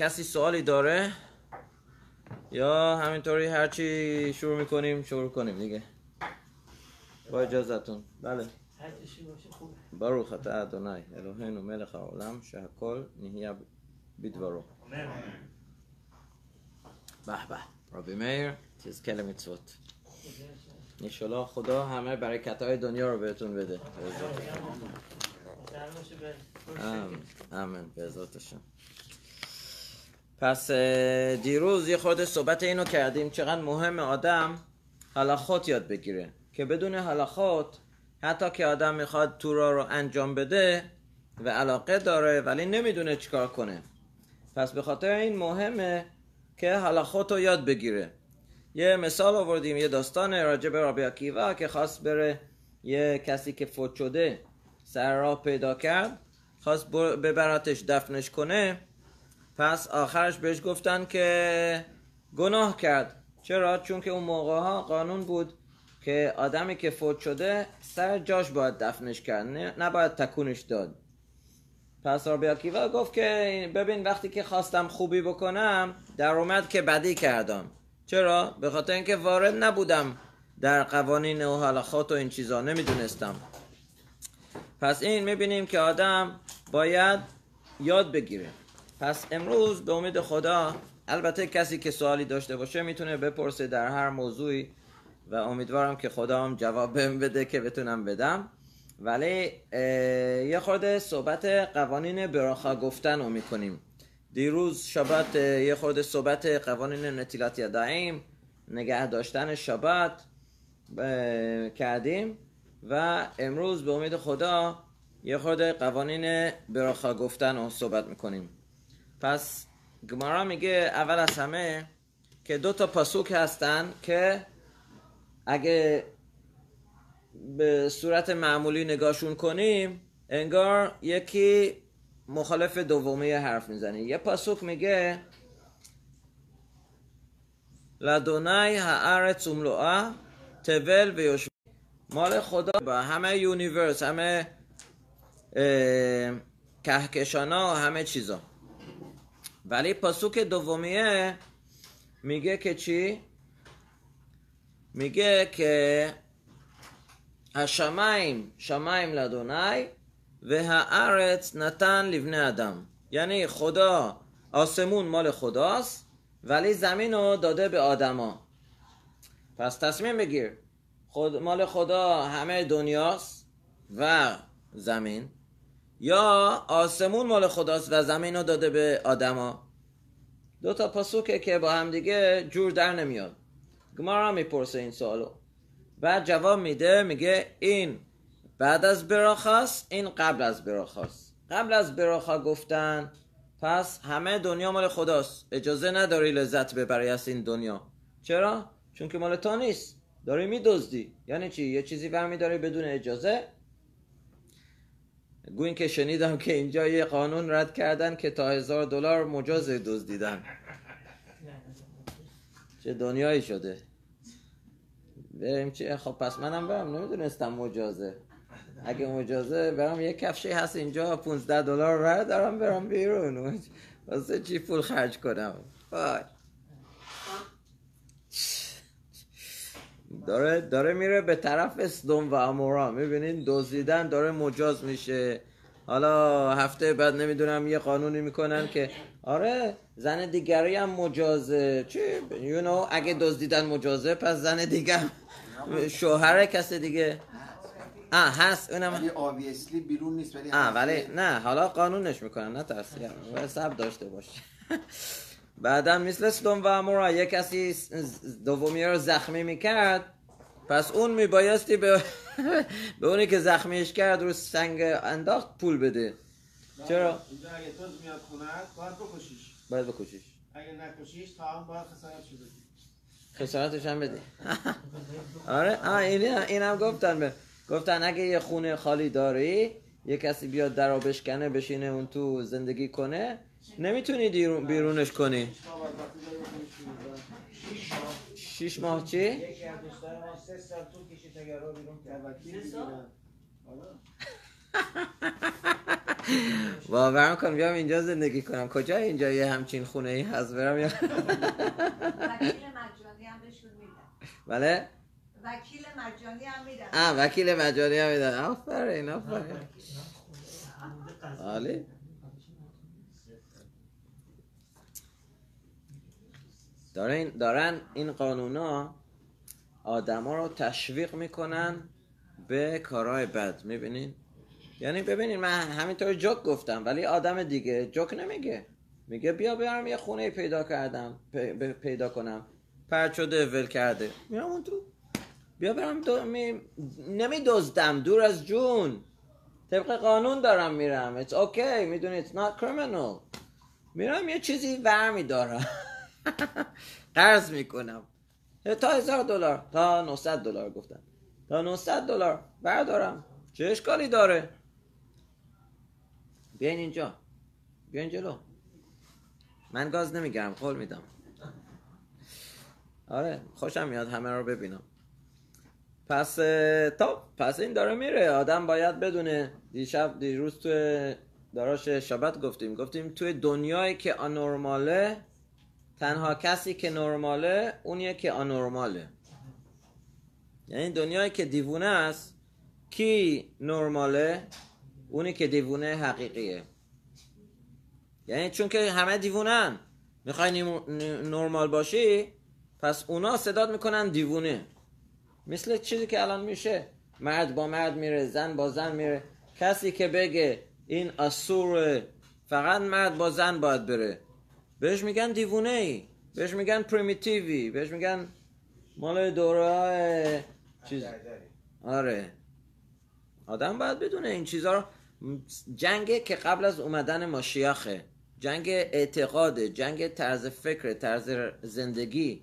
کسی سوالی داره یا همینطوری هرچی شروع میکنیم شروع کنیم دیگه با اجازتون بله برو خطا ادونای و ملخ העולם کل נהיה בדברו به به ربی میر کلمی لמצוות نیشالا خدا همه برکت های دنیا رو بهتون بده آمین به ازاتشم پس دیروز یه خود صحبت اینو کردیم چقدر مهم آدم حلاخات یاد بگیره که بدون حلاخات حتی که آدم میخواد تورا رو انجام بده و علاقه داره ولی نمیدونه چیکار کنه پس به خاطر این مهمه که حلاخات رو یاد بگیره یه مثال آوردیم یه داستان راجع به رابی که خواست بره یه کسی که فوت شده سر را پیدا کرد خواست ببراتش دفنش کنه پس آخرش بهش گفتن که گناه کرد چرا؟ چون که اون موقع ها قانون بود که آدمی که فوت شده سر جاش باید دفنش کرد نباید تکونش داد پس رابی گفت که ببین وقتی که خواستم خوبی بکنم در اومد که بدی کردم چرا؟ به خاطر اینکه وارد نبودم در قوانین و حالخات و این چیزا نمیدونستم پس این میبینیم که آدم باید یاد بگیره پس امروز به امید خدا البته کسی که سوالی داشته باشه میتونه بپرسه در هر موضوعی و امیدوارم که خدا هم جواب بده که بتونم بدم ولی یه خورده صحبت قوانین براخا گفتن رو میکنیم دیروز شبت یه خورده صحبت قوانین نتیلات یدعیم نگه داشتن شبت کردیم و امروز به امید خدا یه خورده قوانین براخا گفتن رو صحبت میکنیم پس گمارا میگه اول از همه که دو تا پاسوک هستن که اگه به صورت معمولی نگاهشون کنیم انگار یکی مخالف دومی حرف میزنه یه پاسوک میگه لدونای هارت املوآ تبل و مال خدا با همه یونیورس همه کهکشانا و همه چیزا ولی پسوک دومیه میگه که چی؟ میگه که השמיים, שמיים לאדוני, והארץ נתן לבני אדם. یعنی خدا آسمون مال خداست ولی زمین رو داده به آدما پس تصمیم بگیر خود مال خدا همه دنیاست و زمین یا آسمون مال خداست و زمین رو داده به آدما دو تا پاسوکه که با هم دیگه جور در نمیاد گمارا میپرسه این سوالو بعد جواب میده میگه این بعد از براخاست این قبل از براخاست قبل از براخا گفتن پس همه دنیا مال خداست اجازه نداری لذت ببری از این دنیا چرا؟ چون که مال تو نیست داری میدزدی یعنی چی؟ یه چیزی برمیداری بدون اجازه گوین که شنیدم که اینجا یه قانون رد کردن که تا هزار دلار مجاز دزدیدن چه دنیایی شده بریم چه خب پس منم برم نمیدونستم مجازه اگه مجازه برم یه کفشی هست اینجا 15 دلار رد دارم برم بیرون واسه چی پول خرج کنم وای داره داره میره به طرف اسدوم و امورا میبینین دزدیدن داره مجاز میشه حالا هفته بعد نمیدونم یه قانونی میکنن که آره زن دیگری هم مجازه چی یو you اگه دزدیدن مجازه پس زن دیگر شوهر کس دیگه آه هست اونم ولی بیرون نیست ولی ولی نه حالا قانونش میکنن نه ترسیم سب داشته باش بعدا مثل سدوم و امورا یک کسی دومی رو زخمی میکرد پس اون میبایستی به, به اونی که زخمیش کرد رو سنگ انداخت پول بده چرا؟ اینجا اگه تو میاد خونه باید بکشیش باید بکشیش اگه نکشیش تا هم باید خسارت شده خسارتش هم بدی آره آه این اینم گفتن به گفتن اگه یه خونه خالی داری یه کسی بیاد در بشکنه بشینه اون تو زندگی کنه نمیتونی بیرونش کنی شیش ماه چی؟ یکی از دوستان ما بیام اینجا زندگی کنم کجا اینجا یه همچین خونه ای هست برم یا بله وکیل مجانی هم میدن آه وکیل مجانی هم میدن آفرین آفرین عالی دارن, دارن این قانونا آدما رو تشویق میکنن به کارهای بد میبینین یعنی ببینین من همینطور جوک گفتم ولی آدم دیگه جوک نمیگه میگه بیا برم یه خونه پیدا کردم پیدا کنم پرد شده ول کرده میرم اون تو بیا برم دو... می... نمی دزدم دور از جون طبق قانون دارم میرم it's okay میدونی it's not criminal میرم یه چیزی ور میدارم قرض میکنم تا هزار دلار تا 900 دلار گفتم تا 900 دلار بردارم چه اشکالی داره بیاین اینجا بیاین جلو من گاز نمیگرم قول میدم آره خوشم میاد همه رو ببینم پس پس این داره میره آدم باید بدونه دیشب دیروز تو داراش شبت گفتیم گفتیم توی دنیایی که آنورماله تنها کسی که نرماله اونیه که آنرماله یعنی دنیایی که دیوونه است کی نرماله اونی که دیوونه حقیقیه یعنی چون که همه دیوونن میخوای نرمال باشی پس اونا صداد میکنن دیوونه مثل چیزی که الان میشه مرد با مرد میره زن با زن میره کسی که بگه این اسور فقط مرد با زن باید بره بهش میگن دیوونه ای بهش میگن پریمیتیوی بهش میگن مال دوره های چیز آره آدم باید بدونه این چیزها رو جنگه که قبل از اومدن ماشیاخه جنگ اعتقاده جنگ طرز فکر طرز زندگی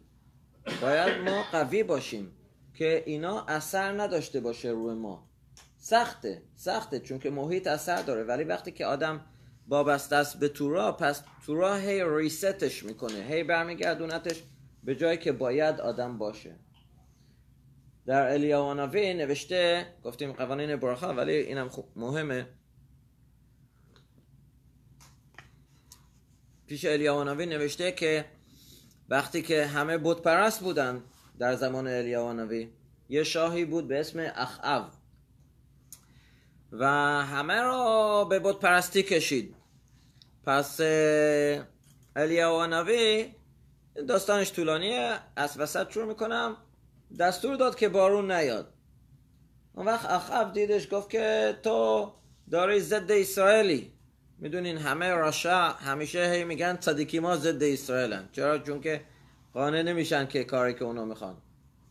باید ما قوی باشیم که اینا اثر نداشته باشه روی ما سخته سخته چون که محیط اثر داره ولی وقتی که آدم وابسته است به تورا پس تورا هی ریستش میکنه هی برمیگردونتش به جایی که باید آدم باشه در الیاواناوی نوشته گفتیم قوانین برخه ولی اینم مهمه پیش الیاواناوی نوشته که وقتی که همه بود پرست بودن در زمان الیاواناوی یه شاهی بود به اسم اخعو و همه را به بود کشید پس الیا و نوی داستانش طولانیه از وسط شروع میکنم دستور داد که بارون نیاد اون وقت اخاب دیدش گفت که تو داری ضد اسرائیلی میدونین همه راشا همیشه هی میگن صدیکی ما ضد اسرائیلن چرا چون که قانع نمیشن که کاری که اونو میخوان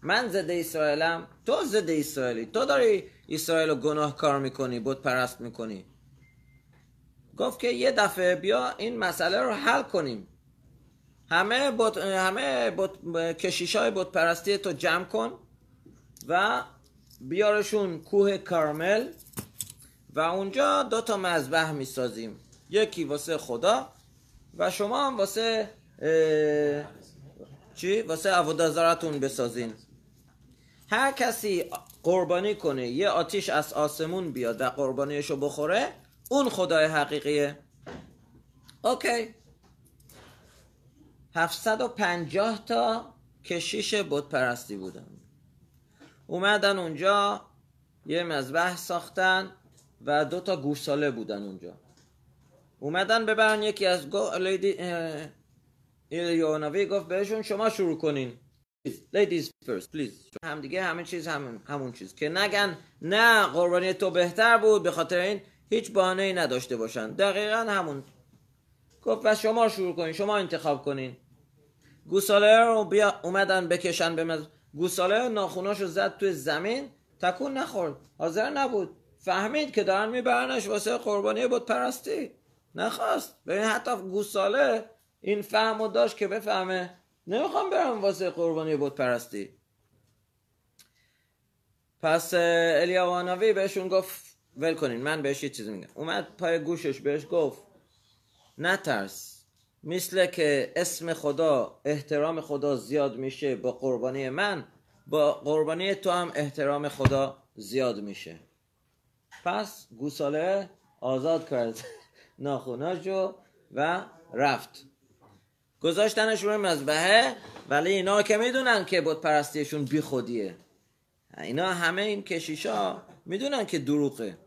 من ضد اسرائیلم تو ضد اسرائیلی تو داری اسرائیل رو گناه کار میکنی بود پرست میکنی گفت که یه دفعه بیا این مسئله رو حل کنیم همه همه کشیش های بت پرستی تو جمع کن و بیارشون کوه کارمل و اونجا دو تا مذبح میسازیم یکی واسه خدا و شما هم واسه چی واسه عبودازارتون بسازین هر کسی قربانی کنه یه آتیش از آسمون بیاد و قربانیشو بخوره اون خدای حقیقیه اوکی 750 تا کشیش بود پرستی بودن اومدن اونجا یه مذبح ساختن و دو تا گوساله بودن اونجا اومدن ببرن یکی از گو... لیدی یوناوی گفت بهشون شما شروع کنین لیدیز فرست پلیز همدیگه همه چیز همون, همون چیز که نگن نه قربانی تو بهتر بود به خاطر این هیچ ای نداشته باشن دقیقا همون گفت پس شما شروع کنین شما انتخاب کنین گوساله رو بیا اومدن بکشن به مز... گوساله ناخوناش رو زد توی زمین تکون نخورد حاضر نبود فهمید که دارن میبرنش واسه قربانی بود پرستی نخواست ببین حتی گوساله این فهم رو داشت که بفهمه نمیخوام برم واسه قربانی بود پرستی پس الیاوانوی بهشون گفت ول کنین من بهش یه چیزی میگم اومد پای گوشش بهش گفت نترس مثل که اسم خدا احترام خدا زیاد میشه با قربانی من با قربانی تو هم احترام خدا زیاد میشه پس گوساله آزاد کرد ناخوناشو و رفت گذاشتنش روی مذبحه ولی اینا که میدونن که بود پرستیشون بی خودیه اینا همه این کشیشا میدونن که دروغه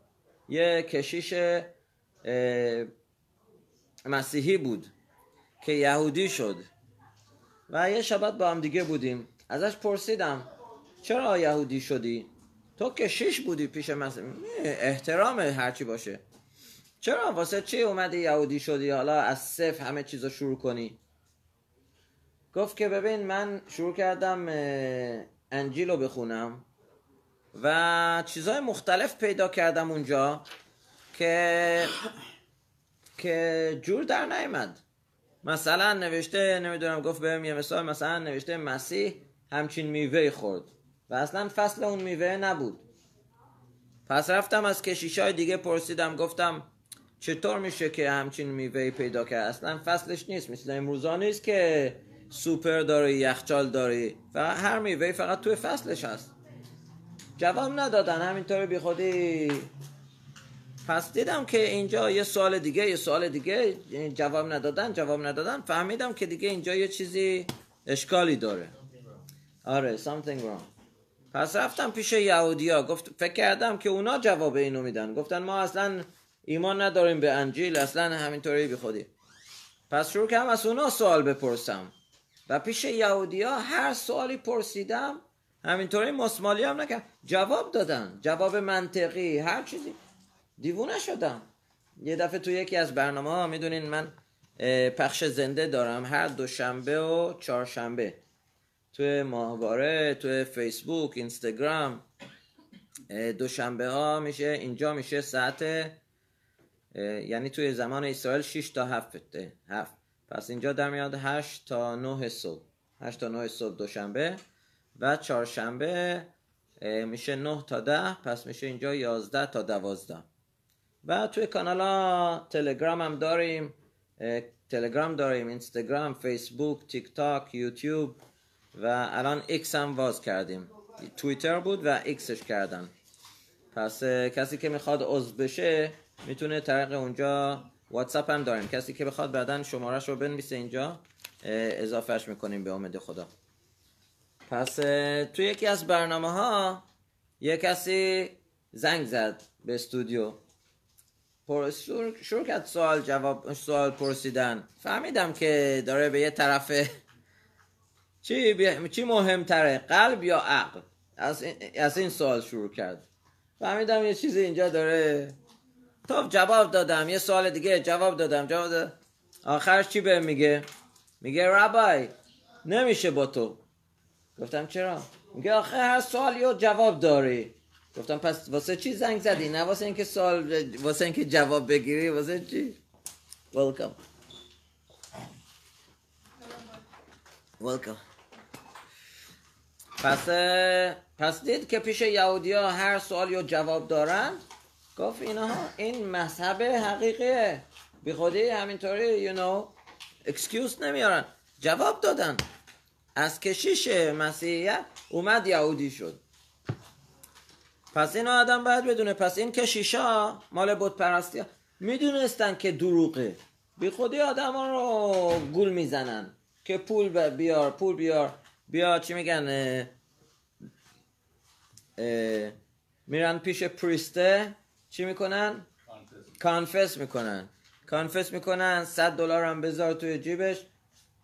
یه کشیش مسیحی بود که یهودی شد و یه شبت با هم دیگه بودیم ازش پرسیدم چرا یهودی شدی؟ تو کشیش بودی پیش مسیح احترام هرچی باشه چرا واسه چی اومدی یهودی شدی حالا از صفر همه چیز رو شروع کنی گفت که ببین من شروع کردم انجیل رو بخونم و چیزهای مختلف پیدا کردم اونجا که که جور در نیمد مثلا نوشته نمیدونم گفت بهم یه مثال مثلا نوشته مسیح همچین میوه خورد و اصلا فصل اون میوه نبود پس رفتم از کشیشای دیگه پرسیدم گفتم چطور میشه که همچین میوه پیدا کرد اصلا فصلش نیست مثل امروزا نیست که سوپر داری یخچال داری و هر میوه فقط توی فصلش هست جواب ندادن همینطور بی خودی پس دیدم که اینجا یه سوال دیگه یه سوال دیگه جواب ندادن جواب ندادن فهمیدم که دیگه اینجا یه چیزی اشکالی داره آره something wrong پس رفتم پیش یهودیا گفت فکر کردم که اونا جواب اینو میدن گفتن ما اصلا ایمان نداریم به انجیل اصلا همینطوری بی خودی پس شروع کردم از اونا سوال بپرسم و پیش یهودیا هر سوالی پرسیدم همینطوری مسمالی هم نکرد جواب دادن جواب منطقی هر چیزی دیوونه شدم یه دفعه تو یکی از برنامه ها میدونین من پخش زنده دارم هر دوشنبه و چهارشنبه توی ماهواره توی فیسبوک اینستاگرام دوشنبه ها میشه اینجا میشه ساعت یعنی توی زمان اسرائیل 6 تا 7 هفت پس اینجا در میاد 8 تا 9 صبح 8 تا 9 صبح دوشنبه و چهارشنبه میشه 9 تا 10 پس میشه اینجا 11 تا 12 و توی کانال ها تلگرام هم داریم تلگرام داریم اینستاگرام فیسبوک تیک تاک یوتیوب و الان ایکس هم واز کردیم تویتر بود و ایکسش کردن پس کسی که میخواد عضو بشه میتونه طریق اونجا واتساپ هم داریم کسی که بخواد بعدا شمارش رو بنویسه اینجا اضافهش میکنیم به امید خدا پس تو یکی از برنامه ها یه کسی زنگ زد به استودیو شروع کرد سوال جواب سوال پرسیدن فهمیدم که داره به یه طرف چی, بی... چی مهمتره قلب یا عقل از این, از این سوال شروع کرد فهمیدم یه چیزی اینجا داره تو جواب دادم یه سوال دیگه جواب دادم جواب دادم آخرش چی به میگه میگه ربای نمیشه با تو گفتم چرا میگه آخه هر سوال یا جواب داری گفتم پس واسه چی زنگ زدی نه واسه اینکه سوال واسه اینکه جواب بگیری واسه چی welcome پس پس دید که پیش یهودی ها هر سوال یا جواب دارن گفت اینها این مذهب حقیقیه بی خودی همینطوری you know excuse نمیارن جواب دادن از کشیش مسیحیت اومد یهودی شد پس این آدم باید بدونه پس این کشیشا مال بود پرستی میدونستن که دروغه بی خودی آدم ها رو گول میزنن که پول بیار پول بیار بیا چی میگن اه میرن پیش پریسته چی میکنن کانفس میکنن کانفس میکنن 100 دلار هم بذار توی جیبش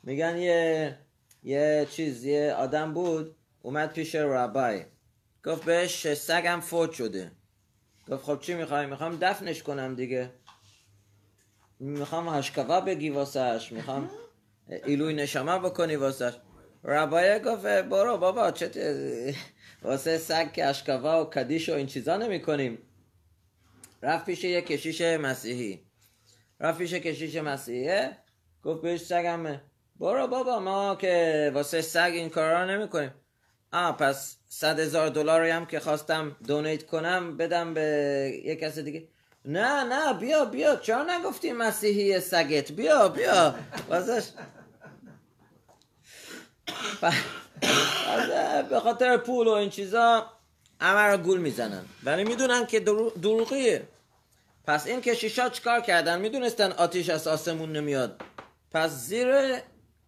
میگن یه یه چیز یه آدم بود اومد پیش ربای گفت بهش سگم فوت شده گفت خب چی میخوای میخوام دفنش کنم دیگه میخوام هشکوا بگی واسهش میخوام ایلوی نشامه بکنی واسهش ربایه گفت برو بابا چه واسه سگ که اشکوا و کدیش و این چیزا نمی کنیم رفت پیش یه کشیش مسیحی رفت پیش کشیش مسیحیه گفت بهش سگم برو بابا ما که واسه سگ این کارا رو کنیم آه پس صد هزار دلاری هم که خواستم دونیت کنم بدم به یک کس دیگه نه نه بیا بیا چرا نگفتی مسیحی سگت بیا بیا واسه به خاطر پول و این چیزا همه رو گول میزنن ولی میدونن که دروغیه پس این کشیشا چکار کردن میدونستن آتیش از آسمون نمیاد پس زیر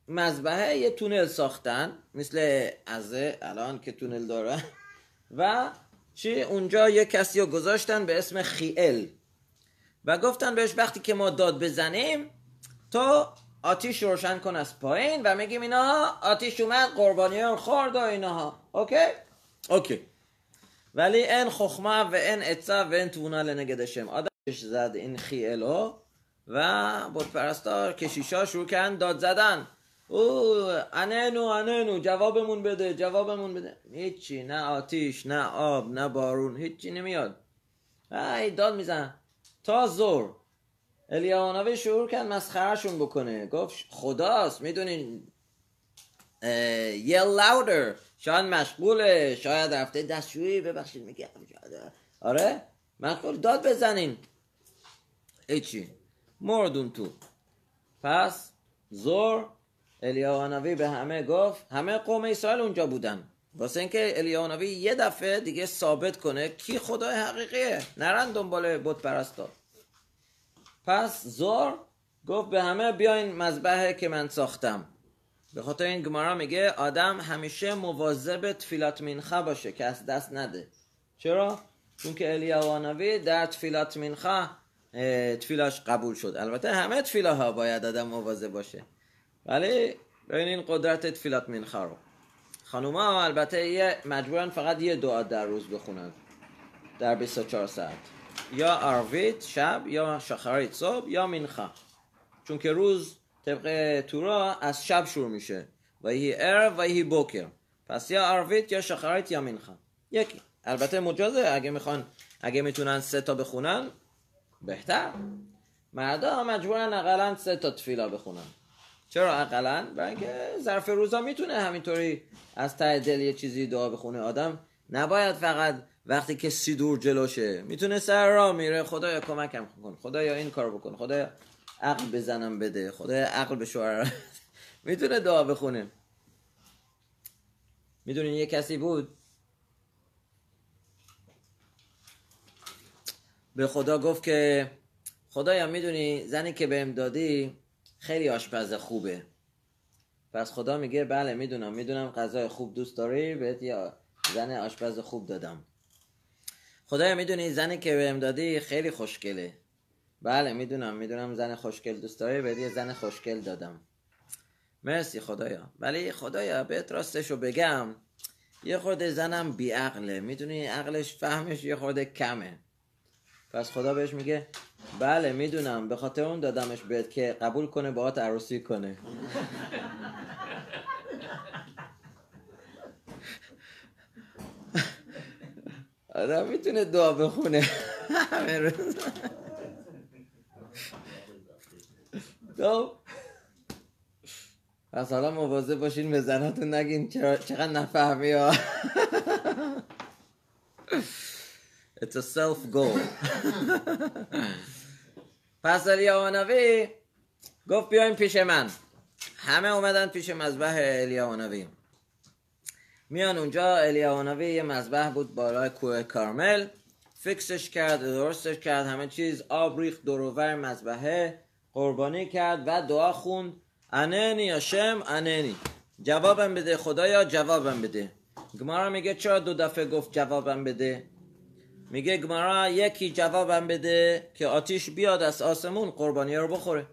مذبحه یه تونل ساختن مثل ازه الان که تونل داره و چی اونجا یه کسی رو گذاشتن به اسم خیل و گفتن بهش وقتی که ما داد بزنیم تو آتیش روشن کن از پایین و میگیم اینا آتیش اومد قربانیان خورد و ها اوکی اوکی ولی این خخمه و این اتصاب و این تونه لنگه آدمش زد این خیلو و بودپرستار کشیشا شروع کردن داد زدن او آنانو آنانو جوابمون بده جوابمون بده هیچی نه آتیش نه آب نه بارون هیچی نمیاد ای داد میزن تا زور الیاناوی شعور کرد مسخرهشون بکنه گفت خداست میدونین یه لاودر شاید مشغوله شاید رفته دستشویی ببخشید میگه آره مشغول داد بزنین هیچی مردون تو پس زور الیاهانوی به همه گفت همه قوم اسرائیل اونجا بودن واسه اینکه الیاهانوی یه دفعه دیگه ثابت کنه کی خدای حقیقیه نرن دنبال بت پرستا پس زور گفت به همه بیاین مذبحه که من ساختم به خاطر این گمارا میگه آدم همیشه مواظب تفیلات خ باشه که از دست نده چرا؟ چون که الیاوانوی در تفیلات مینخه تفیلاش قبول شد البته همه تفیلاها باید آدم مواظب باشه ولی بله، این قدرت تفیلات منخه رو خانوما البته یه مجبورن فقط یه دعا در روز بخونن در 24 ساعت یا ارویت شب یا شخریت صبح یا منخه چون که روز طبق تورا از شب شروع میشه و هی ار و هی بوکر پس یا ارویت یا شخریت یا منخه یکی البته مجازه اگه میخوان اگه میتونن سه تا بخونن بهتر مردا مجبورن اقلا سه تا تفیلا بخونن چرا اقلا برای اینکه ظرف روزا میتونه همینطوری از ته دل یه چیزی دعا بخونه آدم نباید فقط وقتی که سیدور جلوشه میتونه سر را میره خدایا کمکم کن خدایا این کار بکن خدایا عقل بزنم بده خدایا عقل به شوهر میتونه دعا بخونه میدونین یه کسی بود به خدا گفت که خدایا میدونی زنی که بهم دادی خیلی آشپز خوبه پس خدا میگه بله میدونم میدونم غذای خوب دوست داری بهت یا زن آشپز خوب دادم خدایا میدونی زنی که به دادی خیلی خوشگله بله میدونم میدونم زن خوشگل دوست داری بهت یه زن خوشگل دادم مرسی خدایا ولی خدایا بهت راستشو بگم یه خود زنم بیعقله میدونی عقلش فهمش یه خورده کمه پس خدا بهش میگه بله میدونم به خاطر اون دادمش بهت که قبول کنه باهات عروسی کنه آدم آره، میتونه دعا بخونه همه روز خب. پس حالا موازه باشین به زناتون نگین چقدر نفهمی ها It's a self goal. پس الیاواناوی گفت بیایم پیش من همه اومدن پیش مذبح الیاواناوی میان اونجا الیاواناوی یه مذبح بود بالای کوه کارمل فکسش کرد درستش کرد همه چیز آب ریخت دروبر مذبحه قربانی کرد و دعا خوند اننی یا شم اننی جوابم بده خدایا جوابم بده گمارا میگه چرا دو دفعه گفت جوابم بده میگه گمارا یکی جوابم بده که آتیش بیاد از آسمون قربانی رو بخوره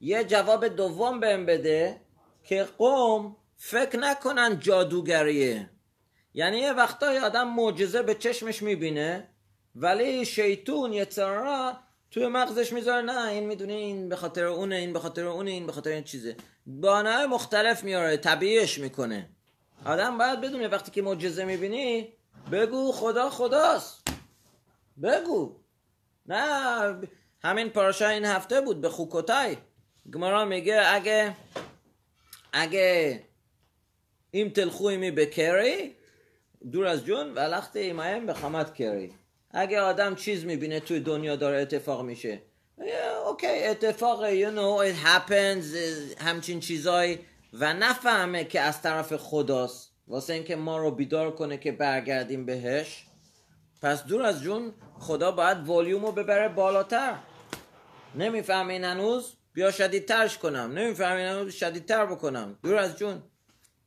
یه جواب دوم بهم بده که قوم فکر نکنن جادوگریه یعنی یه وقتای آدم معجزه به چشمش میبینه ولی شیطون یه را توی مغزش میذاره نه این میدونه این به خاطر اونه این به خاطر اونه این به خاطر این چیزه بانه مختلف میاره طبیعیش میکنه آدم باید بدونه وقتی که معجزه میبینی بگو خدا خداست بگو نه همین پارشا این هفته بود به خوکوتای گمارا میگه اگه اگه ایم تلخوی می به کری دور از جون و لخت ایمایم به خمت کری اگه آدم چیز میبینه توی دنیا داره اتفاق میشه اوکی اتفاق یو نو ایت همچین چیزایی و نفهمه که از طرف خداست واسه اینکه ما رو بیدار کنه که برگردیم بهش پس دور از جون خدا باید ولیوم رو ببره بالاتر نمیفهمین هنوز بیا شدیدترش کنم نمیفهمین هنوز شدیدتر بکنم دور از جون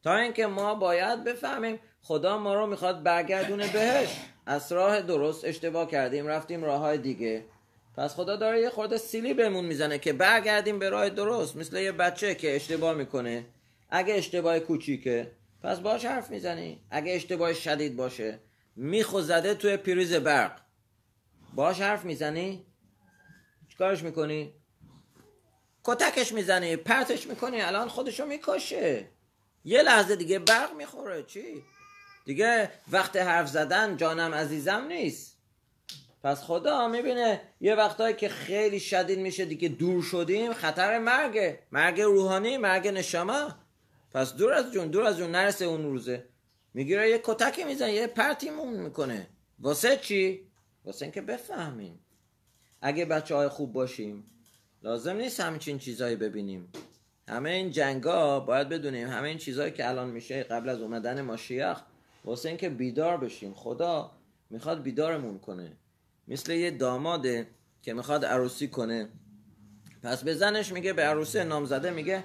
تا اینکه ما باید بفهمیم خدا ما رو میخواد برگردونه بهش از راه درست اشتباه کردیم رفتیم راه های دیگه پس خدا داره یه خورده سیلی بهمون میزنه که برگردیم به راه درست مثل یه بچه که اشتباه میکنه اگه اشتباه کوچیکه پس باش حرف میزنی اگه اشتباه شدید باشه میخو زده توی پریز برق باش حرف میزنی چیکارش میکنی کتکش میزنی پرتش میکنی الان خودشو میکشه یه لحظه دیگه برق میخوره چی دیگه وقت حرف زدن جانم عزیزم نیست پس خدا میبینه یه وقتایی که خیلی شدید میشه دیگه دور شدیم خطر مرگه مرگ روحانی مرگ نشما پس دور از جون دور از جون نرسه اون روزه میگیره یه کتکی میزن یه پرتیمون میکنه واسه چی؟ واسه اینکه بفهمیم اگه بچه های خوب باشیم لازم نیست همچین چیزهایی ببینیم همه این جنگا باید بدونیم همه این چیزهایی که الان میشه قبل از اومدن ماشیخ واسه اینکه بیدار بشیم خدا میخواد بیدارمون کنه مثل یه داماده که میخواد عروسی کنه پس به میگه به عروسی نامزده میگه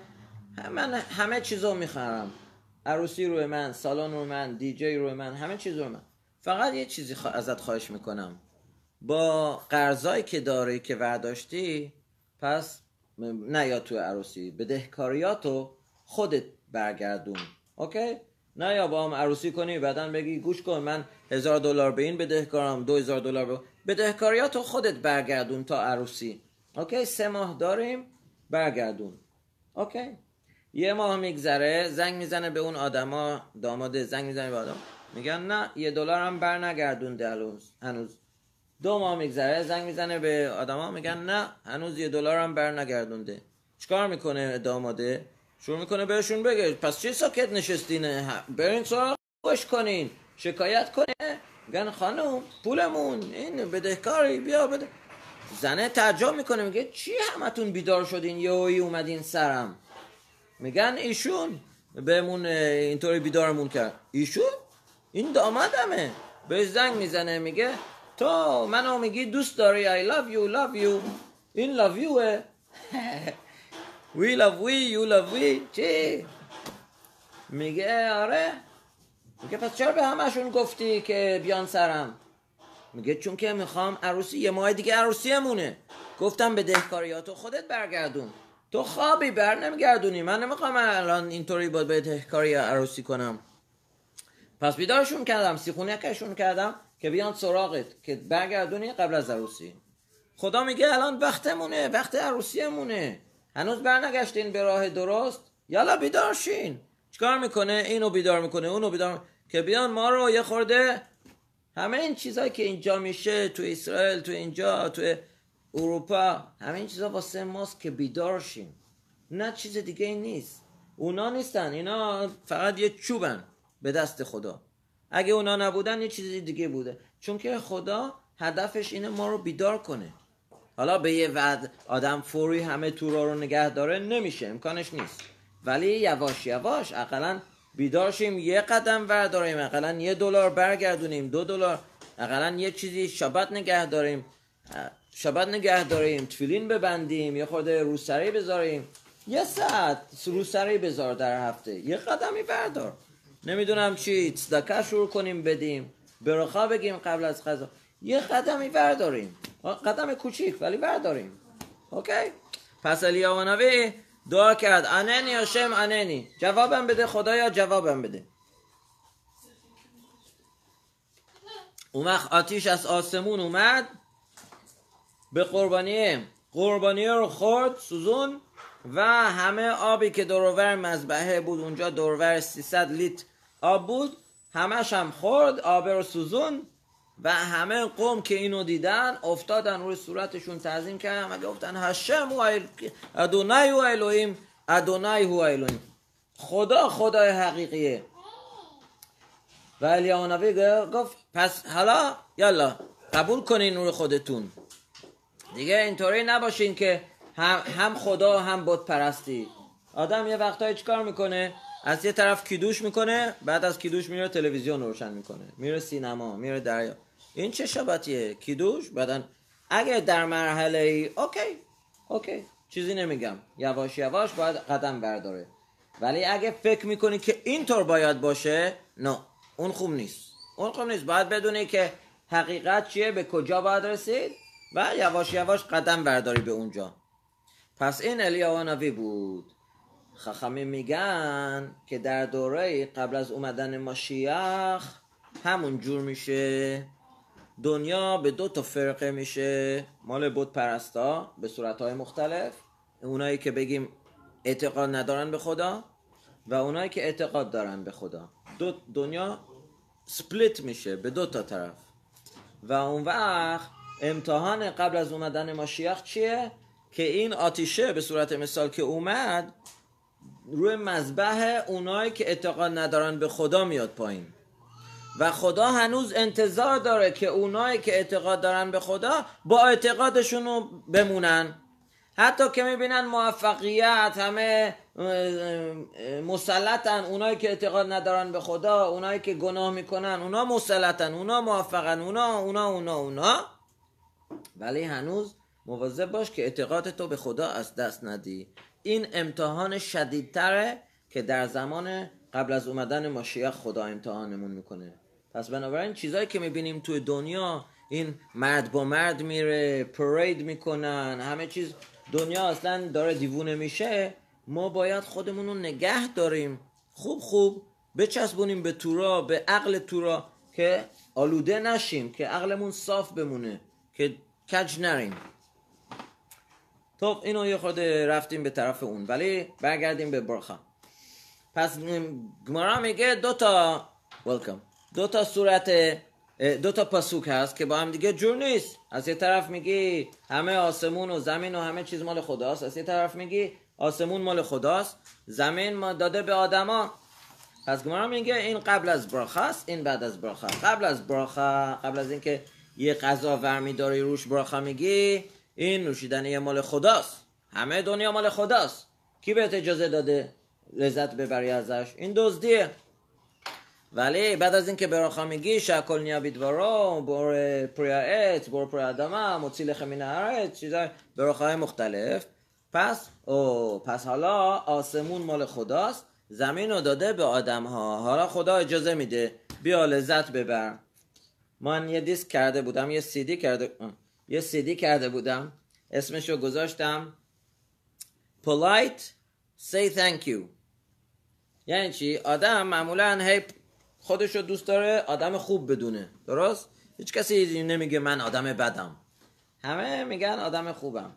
من همه چیزو میخرم عروسی روی من سالن روی من دیجی روی من همه چیز روی من فقط یه چیزی ازت خواهش میکنم با قرضایی که داری که ورداشتی پس نیا تو عروسی بدهکاریاتو خودت برگردون اوکی نه یا با هم عروسی کنی بعدا بگی گوش کن من هزار دلار به این بدهکارم دو هزار دلار به بدهکاریاتو خودت برگردون تا عروسی اوکی سه ماه داریم برگردون اوکی یه ماه میگذره زنگ میزنه به اون آدما داماد زنگ میزنه به آدم میگن نه یه دلار هم بر نگردونده هنوز هنوز دو ماه میگذره زنگ میزنه به آدما میگن نه هنوز یه دلار هم بر نگردونده چیکار میکنه داماده شروع میکنه بهشون بگه پس چه ساکت نشستین برین سراغ خوش کنین شکایت کنه میگن خانم پولمون این بدهکاری بیا بده زنه تعجب میکنه میگه چی همتون بیدار شدین یه اومدین سرم میگن ایشون بهمون اینطوری بیدارمون کرد ایشون این دامادمه به زنگ میزنه میگه تو منو میگی دوست داری I love you love you این love you we love we you love we چی میگه آره میگه پس چرا به همشون گفتی که بیان سرم میگه چون که میخوام عروسی یه ماه دیگه عروسیمونه گفتم به دهکاریاتو خودت برگردون تو خوابی بر نمیگردونی من نمیخوام الان اینطوری باید کاری عروسی کنم پس بیدارشون کردم کشون کردم که بیان سراغت که برگردونی قبل از عروسی خدا میگه الان وقتمونه وقت عروسیمونه هنوز برنگشتین به راه درست یالا بیدارشین چکار میکنه اینو بیدار میکنه اونو بیدار میکنه. که بیان ما رو یه خورده همه این چیزایی که اینجا میشه تو اسرائیل تو اینجا تو اروپا همین این چیزا واسه ماست که بیدار شیم نه چیز دیگه نیست اونا نیستن اینا فقط یه چوبن به دست خدا اگه اونا نبودن یه چیز دیگه بوده چون که خدا هدفش اینه ما رو بیدار کنه حالا به یه وعد آدم فوری همه تورا رو نگه داره نمیشه امکانش نیست ولی یواش یواش اقلا بیدار شیم یه قدم ورداریم اقلا یه دلار برگردونیم دو دلار اقلا یه چیزی شبت نگه داریم شبت نگه داریم تفیلین ببندیم یه خورده روسری بذاریم یه ساعت روسری بذار در هفته یه قدمی بردار نمیدونم چی صدقه شروع کنیم بدیم برخا بگیم قبل از غذا یه قدمی برداریم قدم کوچیک ولی برداریم اوکی پس علی نوی دعا کرد اننی هاشم اننی جوابم بده خدایا جوابم بده اومخ آتیش از آسمون اومد به قربانی قربانی رو خورد سوزون و همه آبی که دورور مذبحه بود اونجا دورور 300 لیتر آب بود همش هم خورد آب رو سوزون و همه قوم که اینو دیدن افتادن روی صورتشون تعظیم کردن و گفتن هشم و ادونای و الوهیم ادونای هو الوهیم خدا خدای حقیقیه و الیا گفت پس حالا یلا قبول کنین روی خودتون دیگه اینطوری نباشین که هم, خدا هم بت پرستی آدم یه وقتایی چیکار میکنه از یه طرف کیدوش میکنه بعد از کیدوش میره تلویزیون روشن میکنه میره سینما میره دریا این چه شباتیه کیدوش بدن اگه در مرحله ای اوکی اوکی چیزی نمیگم یواش یواش باید قدم برداره ولی اگه فکر میکنی که اینطور باید باشه نه اون خوب نیست اون خوب نیست باید بدونی که حقیقت چیه به کجا باید رسید و یواش یواش قدم برداری به اونجا پس این الیاوانوی بود خخمی میگن که در دوره قبل از اومدن ماشیخ همون جور میشه دنیا به دو تا فرقه میشه مال بود پرستا به صورتهای مختلف اونایی که بگیم اعتقاد ندارن به خدا و اونایی که اعتقاد دارن به خدا دو دنیا سپلیت میشه به دو تا طرف و اون وقت امتحان قبل از اومدن ماشیخ چیه؟ که این آتیشه به صورت مثال که اومد روی مذبح اونایی که اعتقاد ندارن به خدا میاد پایین و خدا هنوز انتظار داره که اونایی که اعتقاد دارن به خدا با اعتقادشونو بمونن حتی که میبینن موفقیت همه مسلطن اونایی که اعتقاد ندارن به خدا اونایی که گناه میکنن اونا مسلطن اونا موفقن اونا اونا اونا اونا ولی هنوز مواظب باش که اعتقاد تو به خدا از دست ندی این امتحان شدیدتره که در زمان قبل از اومدن ماشیخ خدا امتحانمون میکنه پس بنابراین چیزایی که میبینیم توی دنیا این مرد با مرد میره پرید میکنن همه چیز دنیا اصلا داره دیوونه میشه ما باید خودمون رو نگه داریم خوب خوب بچسبونیم به تورا به عقل تورا که آلوده نشیم که عقلمون صاف بمونه که کج نریم خب اینو یه خود رفتیم به طرف اون ولی برگردیم به برخا پس گمارا میگه دو تا ولکم دو تا صورت دو تا پاسوک هست که با هم دیگه جور نیست از یه طرف میگی همه آسمون و زمین و همه چیز مال خداست از یه طرف میگی آسمون مال خداست زمین ما داده به آدما پس گمارا میگه این قبل از برخاست این بعد از برخا قبل از برخا قبل از اینکه یه غذا ورمیداری روش براخا میگی این نوشیدنی مال خداست همه دنیا مال خداست کی بهت اجازه داده لذت ببری ازش این دزدیه ولی بعد از اینکه براخا میگی شکل نیا بیدوارا بر ایت بر پریادما مطیل خمین هرت چیزای مختلف پس او پس حالا آسمون مال خداست زمین رو داده به آدم ها حالا خدا اجازه میده بیا لذت ببر من یه دیسک کرده بودم یه سیدی کرده یه سیدی کرده بودم اسمشو گذاشتم polite say thank you یعنی چی آدم معمولا هی خودشو دوست داره آدم خوب بدونه درست هیچ کسی نمیگه من آدم بدم همه میگن آدم خوبم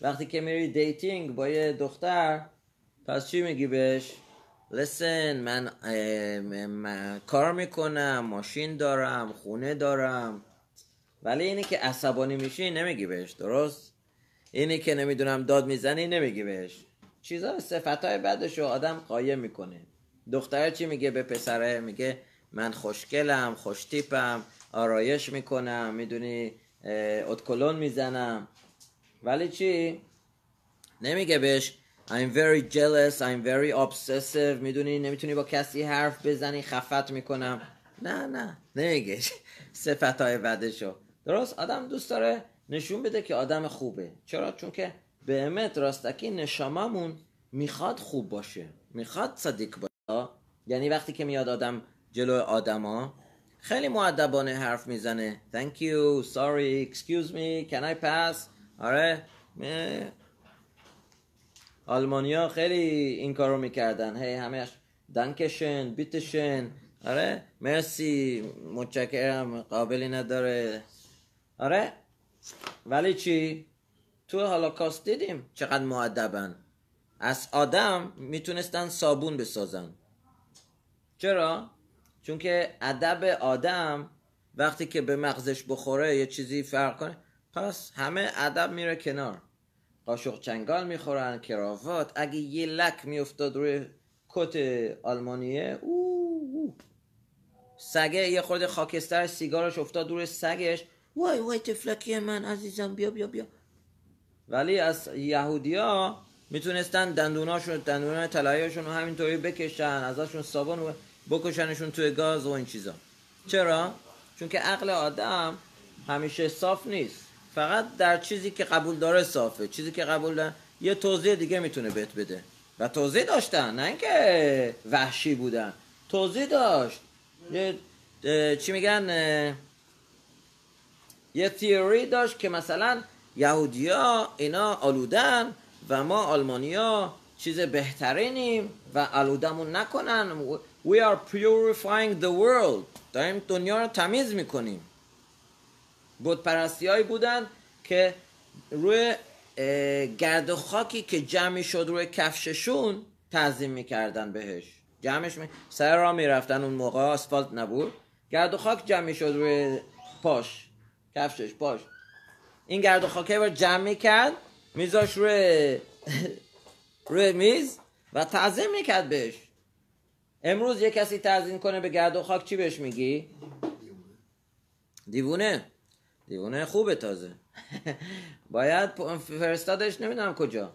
وقتی که میری دیتینگ با یه دختر پس چی میگی بهش لسن من, کار میکنم ماشین دارم خونه دارم ولی اینی که عصبانی میشی نمیگی بهش درست اینی که نمیدونم داد میزنی نمیگی بهش چیزا صفت های رو آدم قایم میکنه دختره چی میگه به پسره میگه من خوشگلم خوشتیپم آرایش میکنم میدونی اتکلون میزنم ولی چی نمیگه بهش I'm very jealous I'm very obsessive میدونی نمیتونی با کسی حرف بزنی خفت میکنم نه نه نمیگه صفت های شو درست آدم دوست داره نشون بده که آدم خوبه چرا چون که به امت راستکی نشاممون میخواد خوب باشه میخواد صدیق باشه یعنی وقتی که میاد آدم جلو آدما خیلی معدبانه حرف میزنه thank you sorry excuse me can I pass آره آلمانیا خیلی این کارو میکردن هی hey, همش دنکشن بیتشن آره مرسی متشکرم قابلی نداره آره ولی چی تو هالوکاست دیدیم چقدر معدبن از آدم میتونستن صابون بسازن چرا چون که ادب آدم وقتی که به مغزش بخوره یه چیزی فرق کنه پس همه ادب میره کنار قاشق چنگال میخورن کراوات اگه یه لک میافتاد روی کت آلمانیه او, سگه یه خورده خاکستر سیگارش افتاد روی سگش وای وای تفلکی من عزیزم بیا بیا بیا ولی از یهودیا میتونستن دندوناشون دندونای طلاییشون رو همینطوری بکشن ازشون صابون بکشنشون توی گاز و این چیزا چرا چون که عقل آدم همیشه صاف نیست فقط در چیزی که قبول داره صافه چیزی که قبول داره یه توضیح دیگه میتونه بهت بده و توضیح داشتن نه اینکه وحشی بودن توضیح داشت یه چی میگن یه تیوری داشت که مثلا یهودیا اینا آلودن و ما آلمانیا چیز بهترینیم و آلودمون نکنن We are purifying the world داریم دنیا رو تمیز میکنیم بودپرستی هایی بودن که روی گرد و خاکی که جمع شد روی کفششون تعظیم میکردن بهش جمعش می... سر را میرفتن اون موقع آسفالت نبود گرد و خاک جمع شد روی پاش کفشش پاش این گرد و خاکه رو جمع میکرد میذاش روی روی میز و تعظیم میکرد بهش امروز یه کسی تعظیم کنه به گرد و خاک چی بهش میگی؟ دیوونه دیوونه خوبه تازه باید فرستادش نمیدونم کجا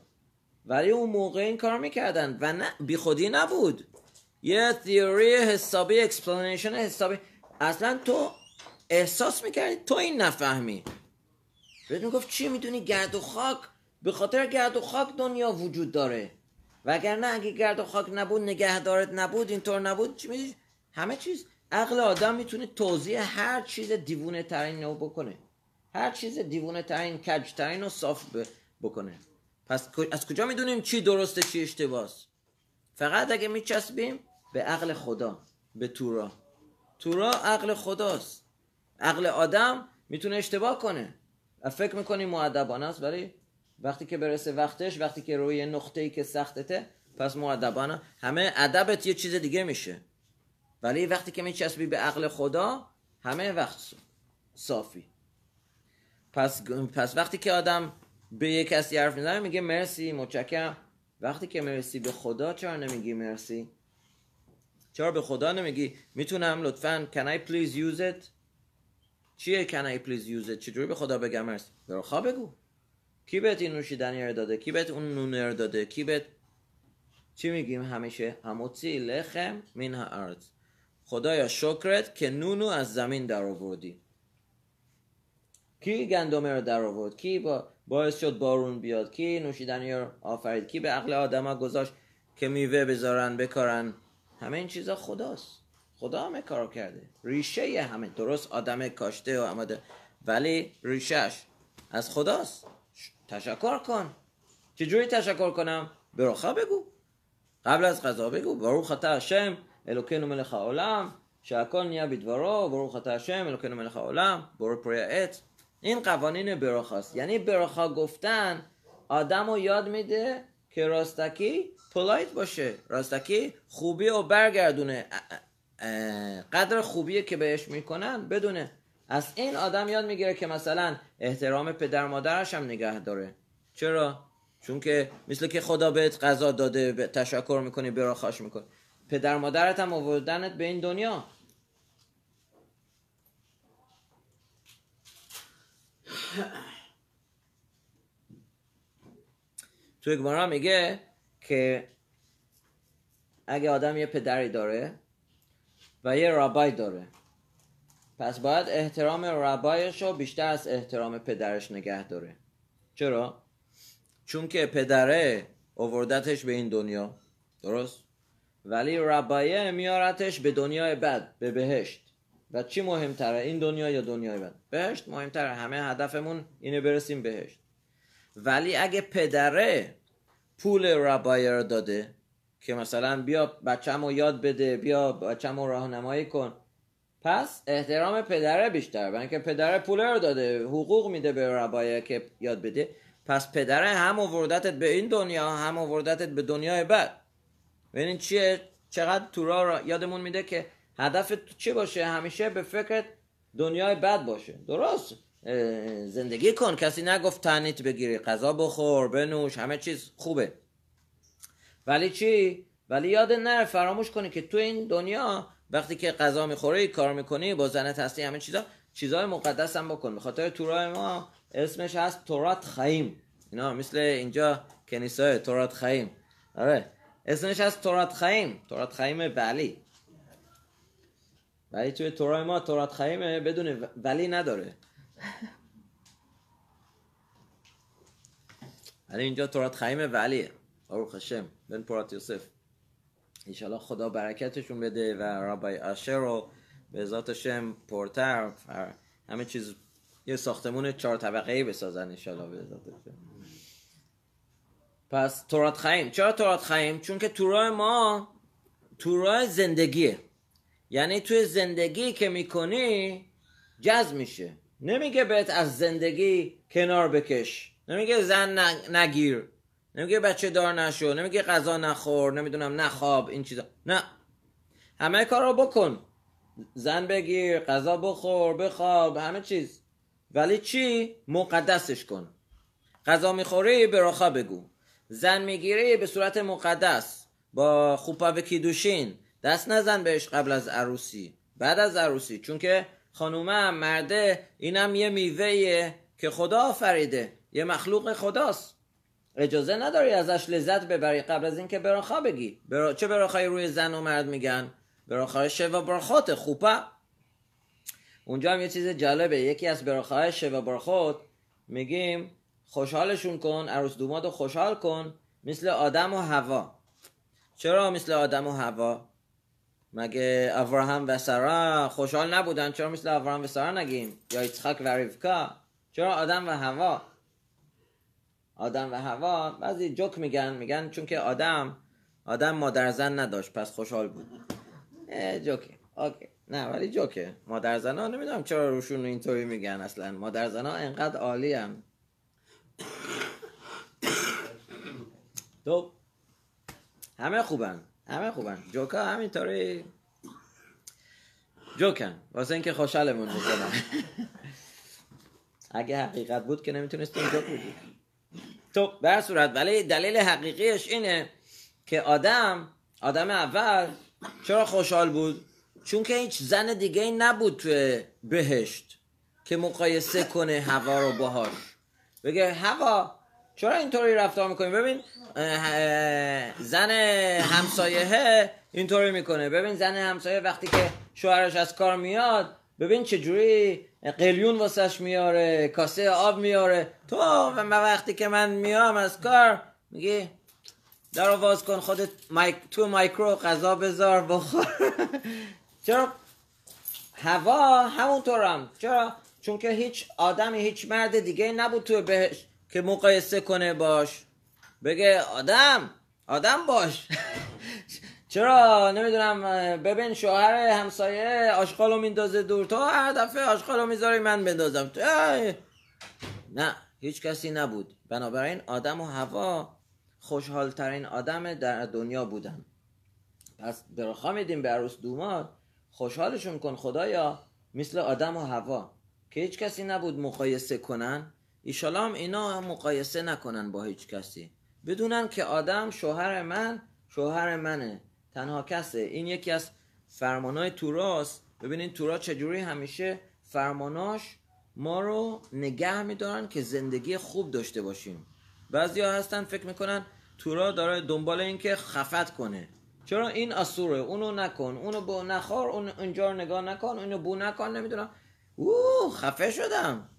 ولی اون موقع این کار میکردن و نه بی خودی نبود یه تیوری حسابی اکسپلانیشن حسابی اصلا تو احساس میکردی تو این نفهمی بهت میگفت چی میدونی گرد و خاک به خاطر گرد و خاک دنیا وجود داره نه اگه گرد و خاک نبود نگهدارت نبود اینطور نبود چی همه چیز عقل آدم میتونه توضیح هر چیز دیوونه ترین رو بکنه هر چیز دیوونه ترین کج ترین رو صاف بکنه پس از کجا میدونیم چی درسته چی اشتباس فقط اگه میچسبیم به عقل خدا به تورا تورا عقل خداست عقل آدم میتونه اشتباه کنه فکر میکنی معدبانه است ولی وقتی که برسه وقتش وقتی که روی نقطه ای که سختته پس معدبانه همه ادبت یه چیز دیگه میشه ولی وقتی که میچسبی به عقل خدا همه وقت صافی پس, پس وقتی که آدم به یک کسی حرف میزنه میگه مرسی متشکرم وقتی که مرسی به خدا چرا نمیگی مرسی چرا به خدا نمیگی میتونم لطفا can I please use it چیه can I please use it چجوری به خدا بگم مرسی برو بگو کی بهت این نوشیدنی رو داده کی بهت اون نونه رو داده کی بهت چی میگیم همیشه هموتی لخم من ها خدایا شکرت که نونو از زمین در کی گندمه رو در آورد کی با باعث شد بارون بیاد کی نوشیدنی رو آفرید کی به عقل آدما گذاشت که میوه بذارن بکارن همه این چیزا خداست خدا همه کار کرده ریشه همه درست آدم کاشته و اماده ولی ریشهش از خداست تشکر کن چجوری تشکر کنم به بگو قبل از غذا بگو برو خطا אלוקינו מלך העולם, שהכל נהיה בדברו, ברוך این قوانین برخاست یعنی برخا گفتن آدم رو یاد میده که راستکی پولایت باشه راستکی خوبی و برگردونه قدر خوبی که بهش میکنن بدونه از این آدم یاد میگیره که مثلا احترام پدر مادرش هم نگه داره چرا؟ چون که مثل که خدا بهت غذا داده تشکر میکنی برخاش میکنی پدر مادرت هم آوردنت به این دنیا توی گمارا میگه که اگه آدم یه پدری داره و یه رابای داره پس باید احترام ربایش رو بیشتر از احترام پدرش نگه داره چرا؟ چون که پدره اووردتش به این دنیا درست؟ ولی ربایه میارتش به دنیای بد به بهشت و چی مهمتره این دنیا یا دنیای بد بهشت مهمتره همه هدفمون اینه برسیم بهشت ولی اگه پدره پول ربایه رو داده که مثلا بیا بچم رو یاد بده بیا بچم رو راهنمایی کن پس احترام پدره بیشتر برای اینکه پدره پول رو داده حقوق میده به ربایه که یاد بده پس پدره هم وردتت به این دنیا هم وردتت به دنیای بد ببینید چیه چقدر تورا یادمون میده که هدف چی باشه همیشه به فکر دنیای بد باشه درست زندگی کن کسی نگفت تنیت بگیری غذا بخور بنوش همه چیز خوبه ولی چی ولی یاد نره فراموش کنی که تو این دنیا وقتی که غذا میخوری کار میکنی با زنت هستی همه چیزا چیزای مقدس هم بکن خاطر تورای ما اسمش هست تورات خیم اینا مثل اینجا کنیسای تورات خیم آره اسمش از تورات خیم تورات خیم ولی ولی توی تورای ما تورات خیم بدون ولی نداره ولی اینجا تورات خیم ولیه ارو خشم بن پرات یوسف ایشالا خدا برکتشون بده و رابای آشر رو به ذات شم پرتر همه چیز یه ساختمون چهار طبقه ای بسازن ایشالا به ذات شم پس تورات خیم چرا تورات خیم چون که تورای ما تورای زندگیه یعنی توی زندگی که میکنی جذب میشه نمیگه بهت از زندگی کنار بکش نمیگه زن نگیر نمیگه بچه دار نشو نمیگه غذا نخور نمیدونم نخواب این چیزا نه همه کار رو بکن زن بگیر غذا بخور بخواب همه چیز ولی چی مقدسش کن غذا میخوری به راخا بگو زن میگیره به صورت مقدس با و کیدوشین دست نزن بهش قبل از عروسی بعد از عروسی چون که خانومه هم مرده اینم یه میوه که خدا آفریده یه مخلوق خداست اجازه نداری ازش لذت ببری قبل از اینکه براخا بگی برا... چه براخای روی زن و مرد میگن براخای شوا برخوت خوپا اونجا هم یه چیز جالبه یکی از براخای شوا برخوت میگیم خوشحالشون کن عروس دومادو خوشحال کن مثل آدم و هوا چرا مثل آدم و هوا مگه ابراهام و سارا خوشحال نبودن چرا مثل ابراهام و سارا نگیم یا ایتخاک و ریفکا چرا آدم و هوا آدم و هوا بعضی جوک میگن میگن چون که آدم آدم مادر زن نداشت پس خوشحال بود جوکی، اوکی نه ولی جوکه مادر زن ها نمیدونم چرا روشون اینطوری میگن اصلا مادر زن ها انقدر عالی هم. دو خب. همه خوبن همه خوبن جوکا همینطوری جوکن واسه اینکه خوشحالمون میکنم اگه حقیقت بود که نمیتونستیم جوک بودیم تو خب، به صورت ولی دلیل حقیقیش اینه که آدم آدم اول چرا خوشحال بود چون که هیچ زن دیگه نبود توی بهشت که مقایسه کنه هوا رو باهاش بگه هوا چرا اینطوری رفتار میکنی ببین زن همسایه اینطوری میکنه ببین زن همسایه وقتی که شوهرش از کار میاد ببین چجوری قلیون واسش میاره کاسه آب میاره تو و وقتی که من میام از کار میگی در باز کن خودت مایک تو مایکرو غذا بذار بخور چرا هوا همونطورم چرا چون که هیچ آدم هیچ مرد دیگه نبود تو بهش که مقایسه کنه باش بگه آدم آدم باش چرا نمیدونم ببین شوهر همسایه رو میندازه دور تو هر دفعه آشغالو میذاری من بندازم نه هیچ کسی نبود بنابراین آدم و هوا خوشحالترین آدم در دنیا بودن پس برخوا میدیم به عروس دومار خوشحالشون کن خدایا مثل آدم و هوا که هیچ کسی نبود مقایسه کنن ایشالا هم اینا مقایسه نکنن با هیچ کسی بدونن که آدم شوهر من شوهر منه تنها کسه این یکی از فرمانهای توراست ببینین تورا چجوری همیشه فرماناش ما رو نگه میدارن که زندگی خوب داشته باشیم بعضی ها هستن فکر میکنن تورا داره دنبال این که خفت کنه چرا این اسوره اونو نکن اونو بو نخور اون اینجا نگاه نکن اونو بو نکن نمیدونم او خفه شدم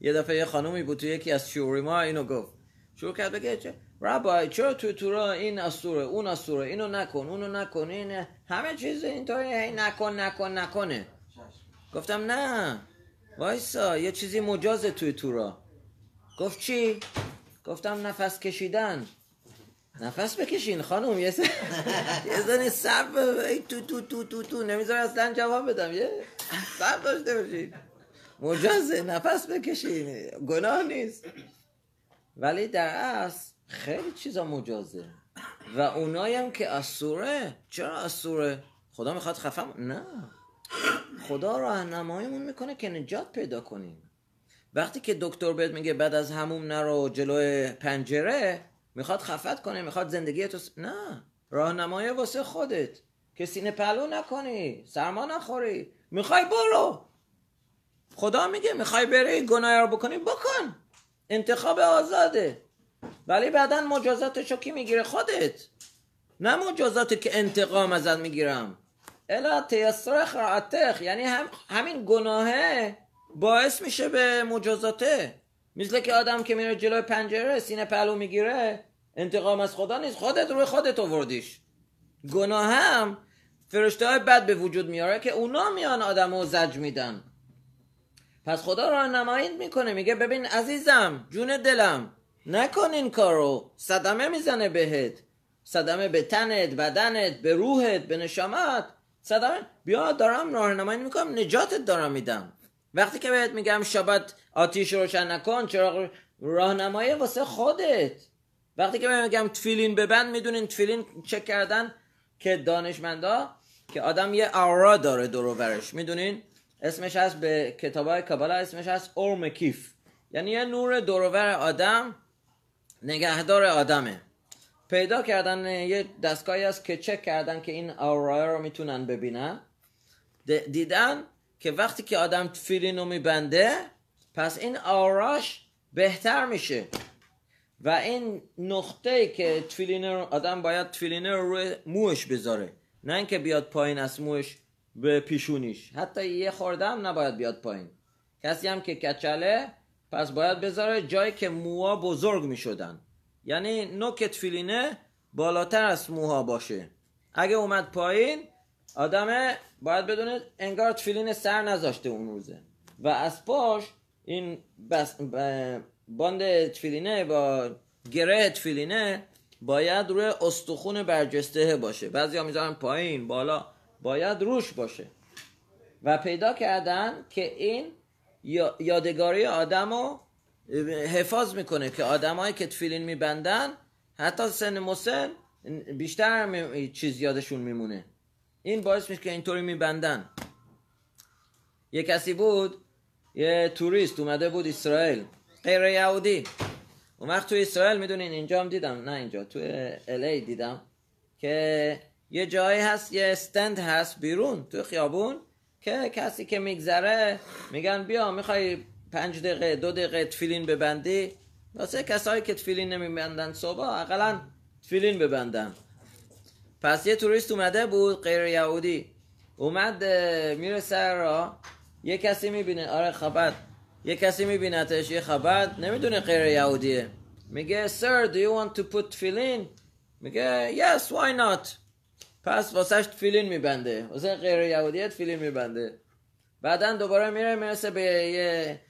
یه دفعه یه خانومی بود تو یکی از شوریما ما اینو گفت شروع کرد بگه چه ربای چرا تو تورا این اسوره اون اسوره اینو نکن اونو نکن این همه چیز اینطوری هی نکن نکن نکنه گفتم نه وایسا یه چیزی مجازه توی تورا گفت چی گفتم نفس کشیدن نفس بکشین خانم یه زن صبر تو تو تو تو تو نمیذار اصلا جواب بدم یه صبر داشته باشین مجازه نفس بکشین گناه نیست ولی در اصل خیلی چیزا مجازه و اونایی هم که اسوره چرا اسوره خدا میخواد خفم نه خدا راهنماییمون میکنه که نجات پیدا کنیم وقتی که دکتر بهت میگه بعد از هموم نرو جلوی پنجره میخواد خفت کنه میخواد زندگی تو س... نه راهنمای واسه خودت که سینه پلو نکنی سرما نخوری میخوای برو خدا میگه میخوای بری گناه رو بکنی بکن انتخاب آزاده ولی بعدا مجازاتشو کی میگیره خودت نه مجازاتی که انتقام ازت میگیرم الا تیسرخ را یعنی هم همین گناهه باعث میشه به مجازاته مثل که آدم که میره جلوی پنجره سینه پلو میگیره انتقام از خدا نیست خودت روی خودت آوردیش گناه هم فرشته های بد به وجود میاره که اونا میان آدم رو زج میدن پس خدا را نمایید میکنه میگه ببین عزیزم جون دلم نکن این کارو صدمه میزنه بهت صدمه به تنت بدنت به روحت به نشامت صدمه بیا دارم راهنمایی میکنم نجاتت دارم میدم وقتی که بهت میگم شبت آتیش روشن نکن چرا راهنمایی واسه خودت وقتی که میگم تفیلین ببند میدونین تفیلین چک کردن که دانشمندا که آدم یه آرا داره دور برش میدونین اسمش هست به کتابای کابالا اسمش هست اورم کیف یعنی یه نور دورور آدم نگهدار آدمه پیدا کردن یه دستگاهی است که چک کردن که این آرا رو میتونن ببینن دیدن که وقتی که آدم رو میبنده پس این آراش بهتر میشه و این نقطه که رو آدم باید تفیلین رو روی موش بذاره نه اینکه بیاد پایین از موش به پیشونیش حتی یه خورده هم نباید بیاد پایین کسی هم که کچله پس باید بذاره جایی که موها بزرگ میشدن یعنی نوک تفیلینه بالاتر از موها باشه اگه اومد پایین آدمه باید بدونه انگار تفیلین سر نذاشته اون روزه و از پاش این بس باند تفیلینه با گره تفیلینه باید روی استخون برجسته باشه بعضی ها میذارن پایین بالا باید روش باشه و پیدا کردن که این یادگاری آدم رو حفاظ میکنه که آدمایی که تفیلین میبندن حتی سن مسن بیشتر چیز یادشون میمونه این باعث میشه که اینطوری میبندن یه کسی بود یه توریست اومده بود اسرائیل غیر یهودی اون وقت تو اسرائیل میدونین اینجا هم دیدم نه اینجا تو الی دیدم که یه جایی هست یه استند هست بیرون تو خیابون که کسی که میگذره میگن بیا میخوای پنج دقیقه دو دقیقه تفیلین ببندی واسه کسایی که تفیلین نمیبندن صبح اقلا تفیلین ببندن پس یه توریست اومده بود غیر یهودی اومد میره سر را یه کسی میبینه آره خبت یه کسی میبینتش یه خبت نمیدونه غیر یهودیه میگه سر do you want to put فیلین میگه yes why not پس واسهش فیلین میبنده واسه غیر یهودیت فیلین میبنده بعدا دوباره میره میرسه به یه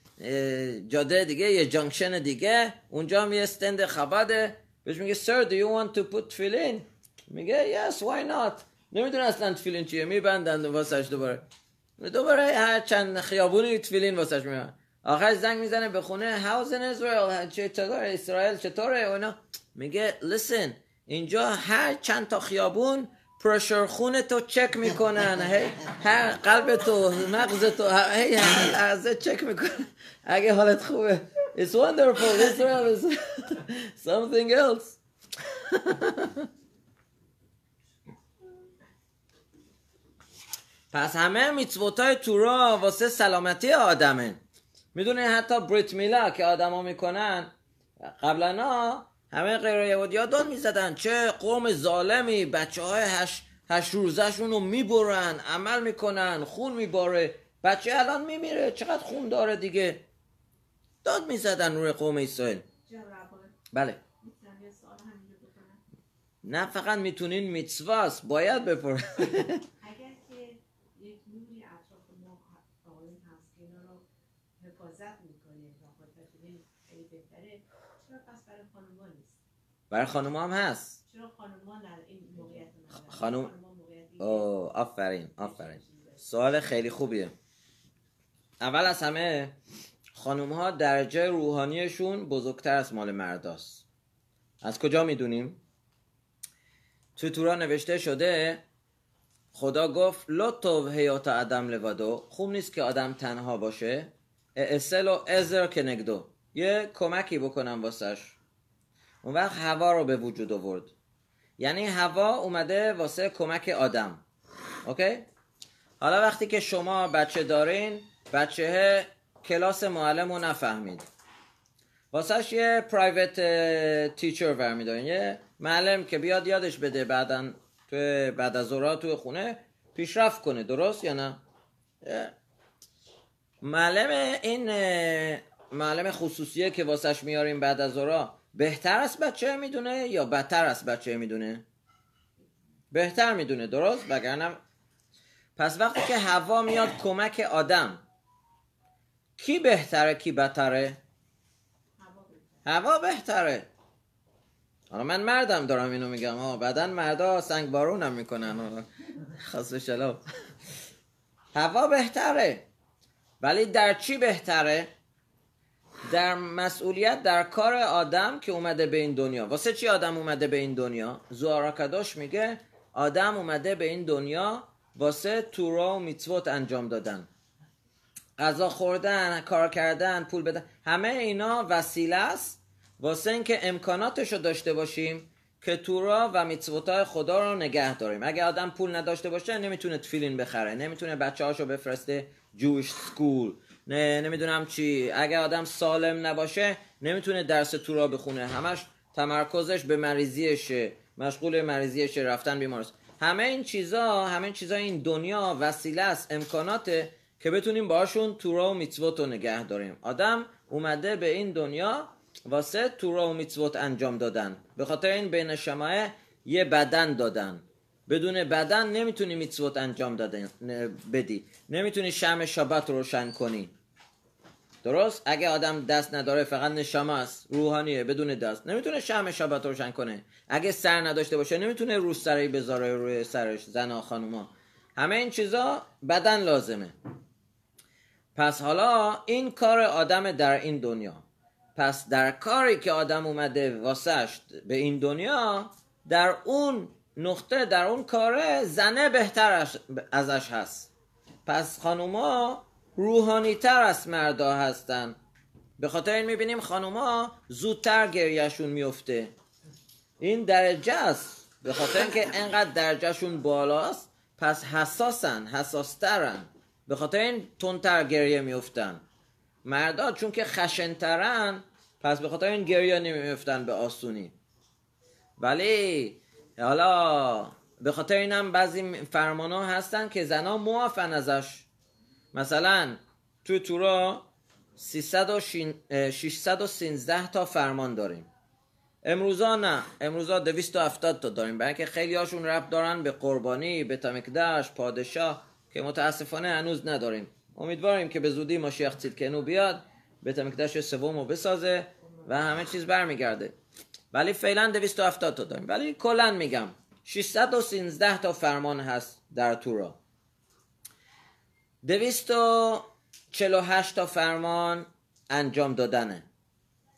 جاده دیگه یه جانکشن دیگه اونجا هم یه استند خبده بهش میگه سر do you want to put فیلین میگه یس، وای نات نمیدونه اصلا تفیلین چیه میبندن واسش دوباره دوباره هر چند خیابونی تفیلین واسش میبندن آخر زنگ میزنه به خونه هاوز in Israel چطور اسرائیل چطوره اونا میگه لیسن اینجا هر چند تا خیابون پرشر خون تو چک میکنن هی هر قلب تو مغز تو هی هر چک میکنن اگه حالت خوبه it's wonderful it's something else پس همه میتوتای های تورا واسه سلامتی آدمه میدونه حتی بریت میلا که آدما میکنن قبلا همه غیر یهودی ها داد میزدن چه قوم ظالمی بچه های هش, هش روزشون رو میبرن عمل میکنن خون میباره بچه الان میمیره چقدر خون داره دیگه داد میزدن روی قوم اسرائیل بله نه فقط میتونین میتسواست باید بپرن برای خانوم هم هست چرا این خانوم آفرین آفرین سوال خیلی خوبیه اول از همه خانوم ها درجه روحانیشون بزرگتر از مال مرداست از کجا میدونیم؟ تو تورا نوشته شده خدا گفت لطف حیات آدم لوادو خوب نیست که آدم تنها باشه اسلو ازر کنگدو یه کمکی بکنم واسش اون وقت هوا رو به وجود آورد یعنی هوا اومده واسه کمک آدم اوکی؟ حالا وقتی که شما بچه دارین بچه کلاس معلم رو نفهمید واسهش یه پرایوت تیچر برمیدارین یه معلم که بیاد یادش بده بعدا تو بعد از اورا تو خونه پیشرفت کنه درست یا نه معلم این معلم خصوصیه که واسهش میاریم بعد از اورا، بهتر از بچه میدونه یا بدتر از بچه میدونه بهتر میدونه درست وگرنه پس وقتی که هوا میاد کمک آدم کی بهتره کی بدتره هوا بهتره حالا من مردم دارم اینو میگم ها بعدا مردا سنگ بارونم میکنن خاص شلو هوا بهتره ولی در چی بهتره در مسئولیت در کار آدم که اومده به این دنیا واسه چی آدم اومده به این دنیا کداش میگه آدم اومده به این دنیا واسه تورا و میتوت انجام دادن غذا خوردن کار کردن پول بدن همه اینا وسیله است واسه اینکه امکاناتش رو داشته باشیم که تورا و میتوت خدا رو نگه داریم اگه آدم پول نداشته باشه نمیتونه تفیلین بخره نمیتونه بچه هاشو بفرسته جوش سکول نمیدونم چی اگر آدم سالم نباشه نمیتونه درس تو را بخونه همش تمرکزش به مریضیشه مشغول مریضیشه رفتن بیمارست همه این چیزا همه این چیزا این دنیا وسیله است امکاناته که بتونیم باشون تورا و میتوت رو نگه داریم آدم اومده به این دنیا واسه تورا و میتوت انجام دادن به خاطر این بین شماه یه بدن دادن بدون بدن نمیتونی میتسوت انجام داده بدی نمیتونی شم شبت روشن کنی درست اگه آدم دست نداره فقط نشامه است روحانیه بدون دست نمیتونه شم شبت روشن کنه اگه سر نداشته باشه نمیتونه روز سری بذاره روی سرش زن خانوما همه این چیزا بدن لازمه پس حالا این کار آدم در این دنیا پس در کاری که آدم اومده واسهش به این دنیا در اون نقطه در اون کاره زنه بهتر ازش هست پس خانوما روحانی تر از مردا هستن به خاطر این میبینیم خانوما زودتر گریهشون میفته این درجه است به خاطر اینکه انقدر درجهشون بالاست پس حساسن حساسترن به خاطر این تندتر گریه میفتن مردا چون که خشنترن پس به خاطر این گریه نمیفتن به آسونی ولی حالا به خاطر اینم بعضی فرمان ها هستن که زنا معافن ازش مثلا تو تورا 613 تا فرمان داریم امروزا نه امروزا 270 تا داریم برای که خیلی هاشون رب دارن به قربانی به تمکدش پادشاه که متاسفانه هنوز نداریم امیدواریم که به زودی شیخ تیلکنو بیاد به تمکدش سوم رو بسازه و همه چیز برمیگرده ولی فعلا 270 تا داریم ولی کلا میگم 613 تا فرمان هست در تورا 248 تا فرمان انجام دادنه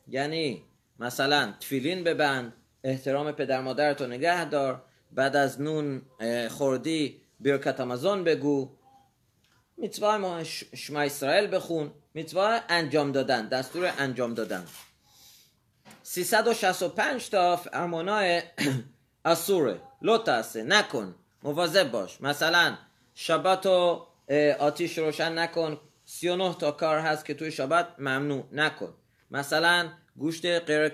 یعنی مثلا تفیلین ببند احترام پدر مادرتو نگه دار بعد از نون خوردی برکت آمازون بگو میتوای ما شما اسرائیل بخون میتوای انجام دادن دستور انجام دادن 365 تا های اسوره لطاسه نکن مواظب باش مثلا شبت و آتیش روشن نکن 39 تا کار هست که توی شبت ممنوع نکن مثلا گوشت غیر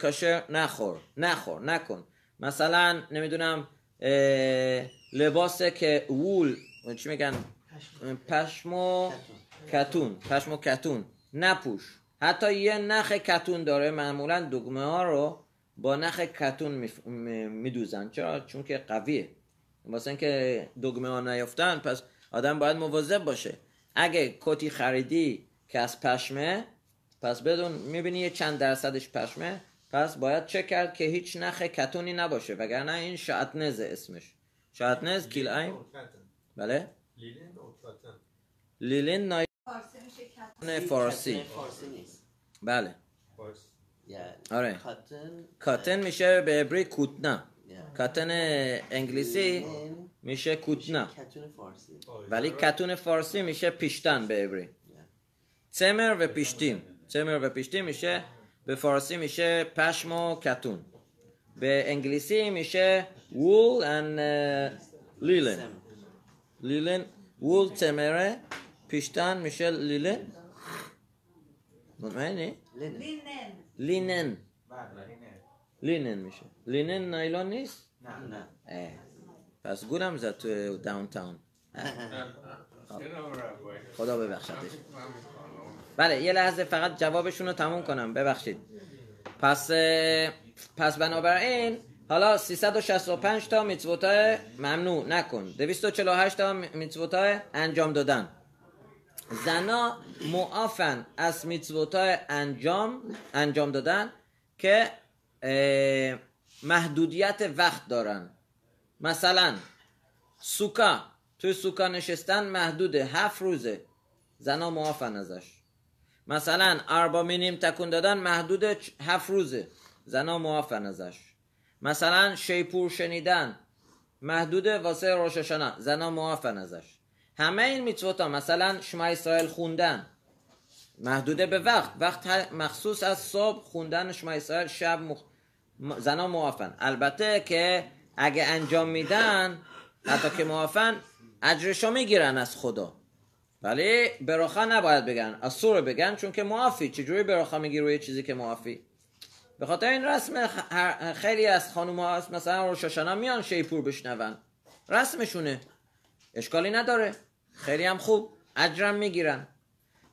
نخور نخور نکن مثلا نمیدونم لباس که وول چی میگن پشم کتون پشم و کتون نپوش حتی یه نخ کتون داره معمولا دگمه ها رو با نخ کتون میدوزن چرا چون که قویه واسه اینکه دگمه ها نیفتن پس آدم باید مواظب باشه اگه کتی خریدی که از پشمه پس بدون میبینی یه چند درصدش پشمه پس باید چه کرد که هیچ نخ کتونی نباشه وگرنه این شاتنز اسمش شاتنز کیل ایم بله لیلین نای... فارسی فارسی بله آره کاتن میشه به عبری کوتنا کاتن انگلیسی میشه کوتنا oh, ولی کاتون فارسی میشه پیشتن به عبری تمر و پیشتیم تمر و پیشتیم میشه به فارسی میشه پشم و کتون به انگلیسی میشه وول and لیلن لیلن وول تمره پیشتن میشه لیلن نه نه لینن لینن لینن میشه لینن نایلون نیست نه نه پس گولم زد تو داون تاون خدا ببخشتش بله یه لحظه فقط جوابشون رو تموم کنم ببخشید پس پس بنابراین حالا 365 تا میتوتای ممنوع نکن 248 تا میتوتای انجام دادن زنا معافن از های انجام انجام دادن که محدودیت وقت دارن مثلا سوکا توی سوکا نشستن محدود هفت روزه زنا معافن ازش مثلا اربا مینیم تکون دادن محدود هفت روزه زنا معافن ازش مثلا شیپور شنیدن محدود واسه روششنا زنا معافن ازش همه این میتوتا مثلا شما اسرائیل خوندن محدوده به وقت وقت مخصوص از صبح خوندن شما اسرائیل شب مخ... زنا موافن البته که اگه انجام میدن حتی که موافن اجرشا میگیرن از خدا ولی براخه نباید بگن اصور بگن چون که معافی چجوری براخه میگی روی چیزی که معافی به خاطر این رسم خیلی از خانوم هست مثلا روشاشنا میان شیپور بشنون رسمشونه اشکالی نداره خیلی هم خوب اجرم میگیرن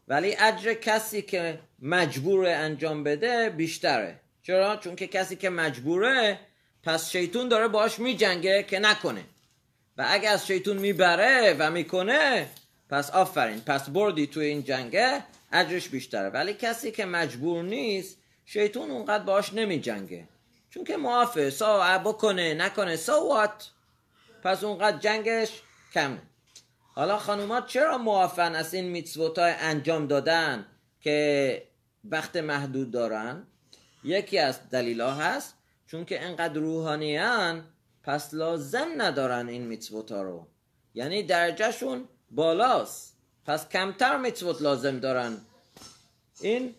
ولی اجر کسی که مجبور انجام بده بیشتره چرا؟ چون که کسی که مجبوره پس شیطون داره باش میجنگه که نکنه و اگه از شیطون میبره و میکنه پس آفرین پس بردی توی این جنگه اجرش بیشتره ولی کسی که مجبور نیست شیطون اونقدر باش نمیجنگه چون که معافه سا بکنه نکنه سا وات پس اونقدر جنگش کمه حالا خانومات چرا موافن از این میتسوت های انجام دادن که وقت محدود دارن یکی از دلیل ها هست چون که انقدر روحانیان پس لازم ندارن این میتسوت ها رو یعنی درجهشون بالاست پس کمتر میتسوت لازم دارن این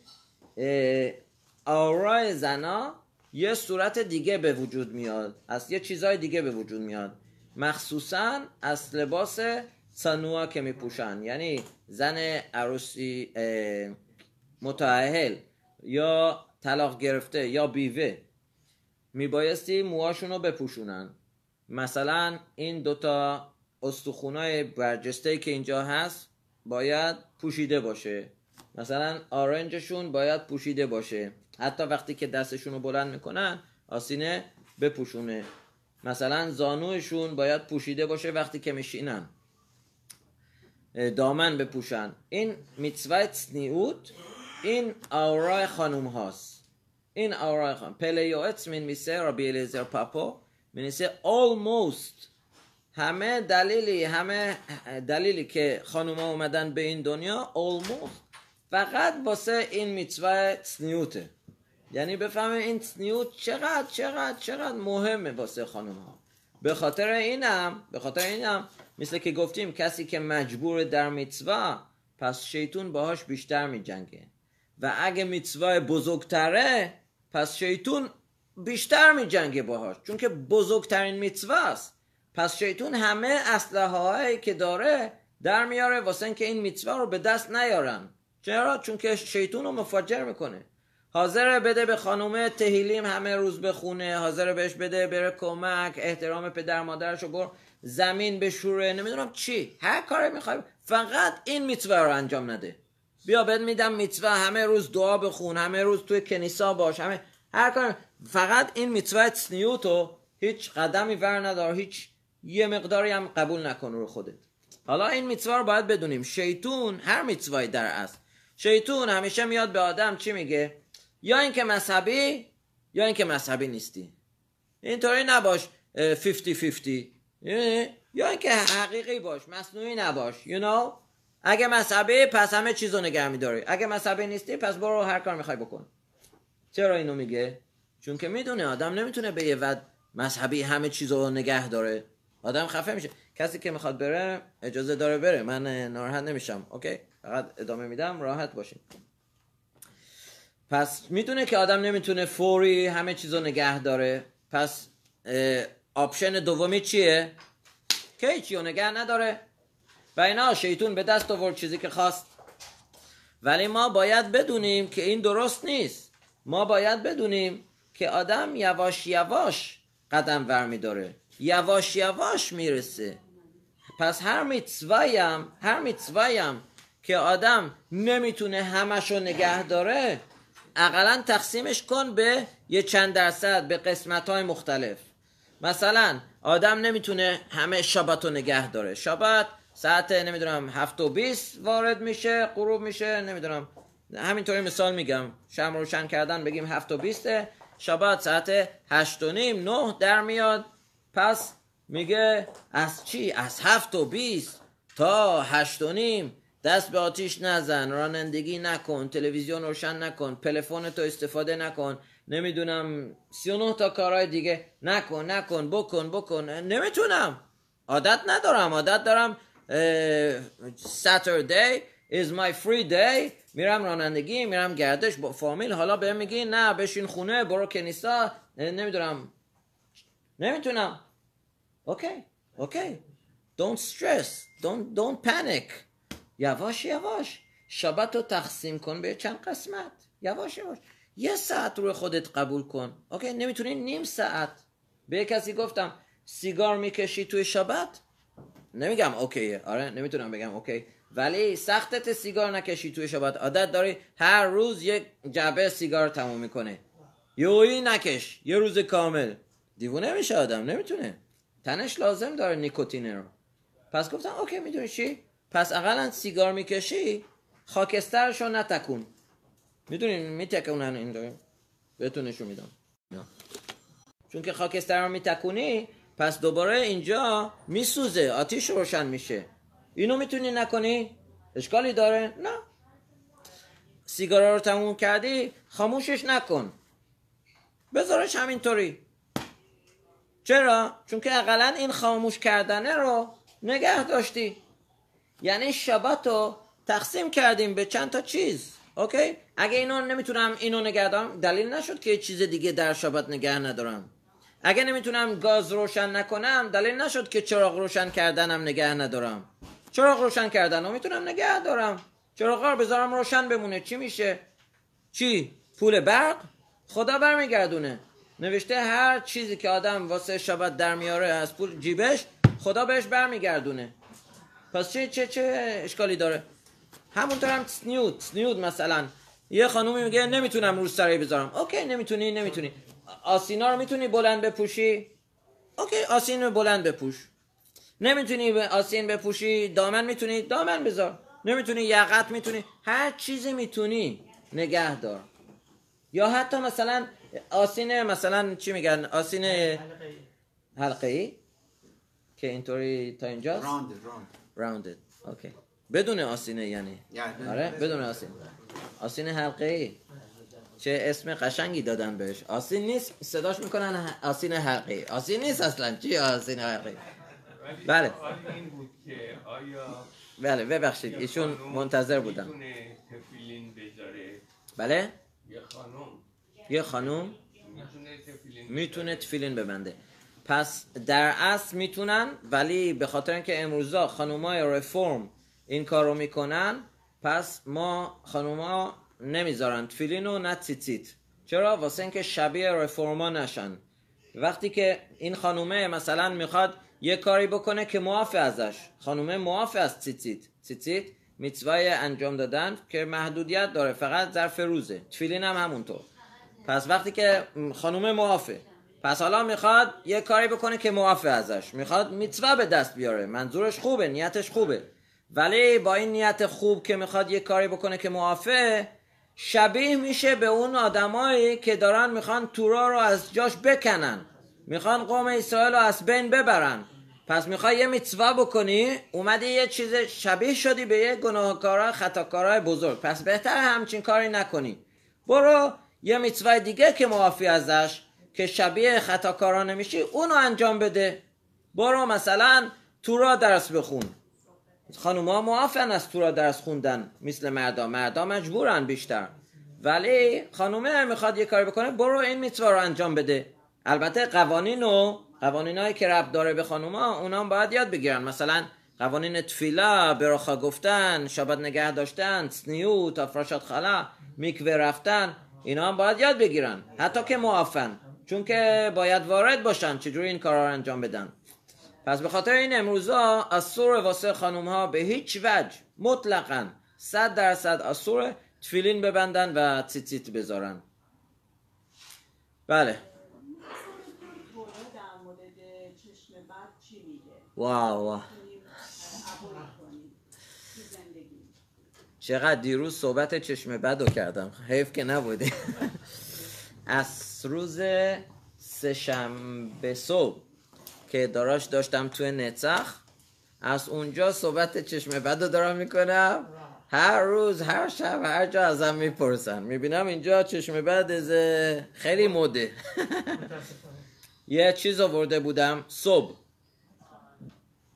آرای زنا یه صورت دیگه به وجود میاد از یه چیزای دیگه به وجود میاد مخصوصا از لباس صنوع که میپوشن یعنی زن عروسی متعهل یا طلاق گرفته یا بیوه میبایستی موهاشون رو بپوشونن مثلا این دوتا استخونای برجسته که اینجا هست باید پوشیده باشه مثلا آرنجشون باید پوشیده باشه حتی وقتی که دستشون رو بلند میکنن آسینه بپوشونه مثلا زانوشون باید پوشیده باشه وقتی که میشینن دامن بپوشن این میتسوه نیوت این آورای خانوم هاست این آورای خانوم پلیوت من میسه رابی الیزر پاپو من almost همه دلیلی همه دلیلی که خانوم ها اومدن به این دنیا almost فقط واسه این میتوه سنیوته یعنی بفهمه این سنیوت چقدر چقدر چقدر مهمه واسه خانوم ها به خاطر اینم به خاطر اینم مثل که گفتیم کسی که مجبور در میتوا پس شیطون باهاش بیشتر میجنگه و اگه میتوا بزرگتره پس شیطون بیشتر میجنگه باهاش چون که بزرگترین میتوا است پس شیطون همه اسلحه هایی که داره در میاره واسه اینکه این میتوا رو به دست نیارن چرا چون که شیطون رو مفاجر میکنه حاضر بده به خانومه تهیلیم همه روز بخونه حاضر بهش بده بره کمک احترام پدر مادرش رو بر زمین به شوره نمیدونم چی هر کاری میخوای فقط این میتوه رو انجام نده بیا بد میدم میتوه همه روز دعا بخون همه روز توی کنیسا باش همه هر کار فقط این میتوه تسنیوتو هیچ قدمی ور ندار هیچ یه مقداری هم قبول نکن رو خودت حالا این میتوه رو باید بدونیم شیطون هر میتوهی در است شیطون همیشه میاد به آدم چی میگه یا اینکه مذهبی یا اینکه مذهبی نیستی اینطوری نباش 50 50 یا اینکه حقیقی باش مصنوعی نباش you know اگه مذهبی پس همه چیزو نگه میداری اگه مذهبی نیستی پس برو هر کار میخوای بکن چرا اینو میگه چون که میدونه آدم نمیتونه به یه ود مذهبی همه چیزو نگه داره آدم خفه میشه کسی که میخواد بره اجازه داره بره من ناراحت نمیشم اوکی فقط ادامه میدم راحت باشین پس میدونه که آدم نمیتونه فوری همه چیزو نگه داره پس آپشن دومی چیه کیچیو نگه نداره و اینا شیطون به دست آورد چیزی که خواست ولی ما باید بدونیم که این درست نیست ما باید بدونیم که آدم یواش یواش قدم ور داره یواش یواش میرسه پس هر میتسوایم هر میتسوایم که آدم نمیتونه همش رو نگه داره اقلا تقسیمش کن به یه چند درصد به قسمت های مختلف مثلا آدم نمیتونه همه شبات رو نگه داره شبات ساعت نمیدونم هفت و بیست وارد میشه غروب میشه نمیدونم همینطوری مثال میگم شم روشن کردن بگیم هفت و بیسته شبات ساعت هشت و نیم نه در میاد پس میگه از چی؟ از هفت و بیست تا هشت و نیم دست به آتیش نزن رانندگی نکن تلویزیون روشن نکن تلفن تو استفاده نکن نمیدونم 39 تا کارهای دیگه نکن نکن بکن بکن نمیتونم عادت ندارم عادت دارم ساتردی is my free day میرم رانندگی میرم گردش با فامیل حالا بهم میگی نه بشین خونه برو کنیسا نمیدونم نمیتونم اوکی اوکی don't stress don't, don't panic یواش یواش شبت رو تقسیم کن به چند قسمت یواش یواش یه ساعت رو خودت قبول کن اوکی نمیتونی نیم ساعت به یه کسی گفتم سیگار میکشی توی شبت نمیگم اوکیه آره نمیتونم بگم اوکی ولی سختت سیگار نکشی توی شبت عادت داری هر روز یک جبه سیگار تموم میکنه یوی نکش یه روز کامل دیوونه میشه آدم نمیتونه تنش لازم داره نیکوتینه رو پس گفتم اوکی میدونی چی پس اقلا سیگار میکشی خاکسترشو نتکون میدونین میتکه اونن این داریم بهتون نشون میدم چون که خاکستر رو میتکونی پس دوباره اینجا میسوزه آتیش روشن میشه اینو میتونی نکنی اشکالی داره نه سیگار رو تموم کردی خاموشش نکن بذارش همینطوری چرا؟ چون که اقلا این خاموش کردنه رو نگه داشتی یعنی شبات رو تقسیم کردیم به چند تا چیز اوکی اگه اینو نمیتونم اینو نگه دلیل نشد که چیز دیگه در شبت نگه ندارم اگه نمیتونم گاز روشن نکنم دلیل نشد که چراغ روشن کردنم نگه ندارم چراغ روشن کردنم میتونم نگه دارم چراغ رو بذارم روشن بمونه چی میشه چی پول برق خدا برمیگردونه نوشته هر چیزی که آدم واسه شبت در میاره از پول جیبش خدا بهش برمیگردونه پس چه چه چه اشکالی داره همونطور هم سنیود سنیود مثلا یه خانومی میگه نمیتونم روز سرایی بذارم اوکی نمیتونی نمیتونی آسینا رو میتونی بلند بپوشی اوکی آسین رو بلند بپوش نمیتونی آسین بپوشی دامن میتونی دامن بذار نمیتونی یقت میتونی هر چیزی میتونی نگه دار یا حتی مثلا آسین مثلا چی میگن آسین حلقه ای که اینطوری تا اینجاست راوندد راوندد اوکی بدون آسینه یعنی, یعنی. آره بدون آسینه. آسینه حلقه ای چه اسم قشنگی دادن بهش آسین نیست صداش میکنن آسین حلقه آسین نیست اصلا چی آسین حلقه بله بله ببخشید ایشون منتظر بودن بله یه خانوم یه میتونه تفیلین ببنده پس در اصل میتونن ولی به خاطر اینکه امروزا خانومای رفرم این کار رو میکنن پس ما خانوما نمیذارن تفیلین و نه چرا؟ واسه اینکه شبیه رفورما نشن وقتی که این خانومه مثلا میخواد یه کاری بکنه که معاف ازش خانومه معاف از تیتیت تیتیت میتوای انجام دادن که محدودیت داره فقط ظرف روزه تفیلین هم همونطور پس وقتی که خانومه معافه پس حالا میخواد یه کاری بکنه که معافه ازش میخواد میتوه به دست بیاره منظورش خوبه نیتش خوبه ولی با این نیت خوب که میخواد یه کاری بکنه که معافه شبیه میشه به اون آدمایی که دارن میخوان تورا رو از جاش بکنن میخوان قوم اسرائیل رو از بین ببرن پس میخوای یه میتوا بکنی اومدی یه چیز شبیه شدی به یه گناهکارا خطاکارای بزرگ پس بهتر همچین کاری نکنی برو یه میتوا دیگه که معافی ازش که شبیه خطاکارا نمیشی اونو انجام بده برو مثلا تورا درس بخون خانوما معافن از تو را درس خوندن مثل مردا مردا مجبورن بیشتر ولی خانومه میخواد یه کاری بکنه برو این میتوا رو انجام بده البته قوانین و هایی که رب داره به خانوما اونا هم باید یاد بگیرن مثلا قوانین تفیلا براخا گفتن شبت نگه داشتن سنیوت آفراشات خلا میکوه رفتن اینا هم باید یاد بگیرن حتی که معافن چون که باید وارد باشن چجوری این کارا رو انجام بدن پس به خاطر این امروزا اسور واسه خانوم ها به هیچ وجه مطلقا صد درصد اسور تفیلین ببندن و تیتیت بذارن بله واو چقدر دیروز صحبت چشم بد رو کردم حیف که نبودی از روز به صبح که داراش داشتم توی نتخ از اونجا صحبت چشم بد رو دارم میکنم هر روز هر شب هر جا ازم میپرسن میبینم اینجا چشم بد خیلی مده یه چیز آورده بودم صبح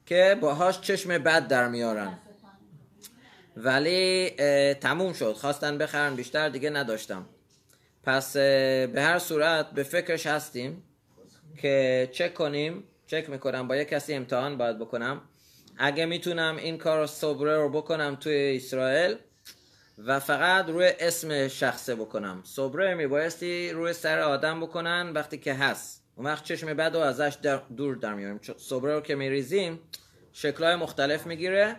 که باهاش چشم بد در میارن ولی تموم شد خواستن بخرن بیشتر دیگه نداشتم پس به هر صورت به فکرش هستیم که چک کنیم چک میکنم با یه کسی امتحان باید بکنم اگه میتونم این کار صبره رو بکنم توی اسرائیل و فقط روی اسم شخصه بکنم صبره میبایستی روی سر آدم بکنن وقتی که هست اون وقت چشم بد و ازش در دور در میاریم صبره رو که میریزیم شکلهای مختلف میگیره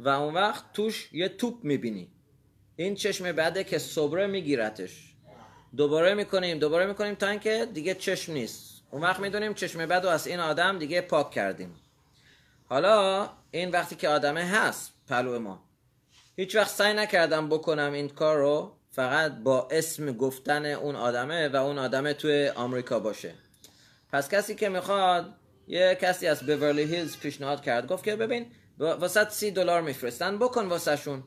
و اون وقت توش یه توپ میبینی این چشم بده که صبره میگیرتش دوباره میکنیم دوباره میکنیم تا اینکه دیگه چشم نیست اون وقت میدونیم چشم بد و از این آدم دیگه پاک کردیم حالا این وقتی که آدمه هست پلو ما هیچ وقت سعی نکردم بکنم این کار رو فقط با اسم گفتن اون آدمه و اون آدمه توی آمریکا باشه پس کسی که میخواد یه کسی از بیورلی هیلز پیشنهاد کرد گفت که ببین واسط سی دلار میفرستن بکن واسه شون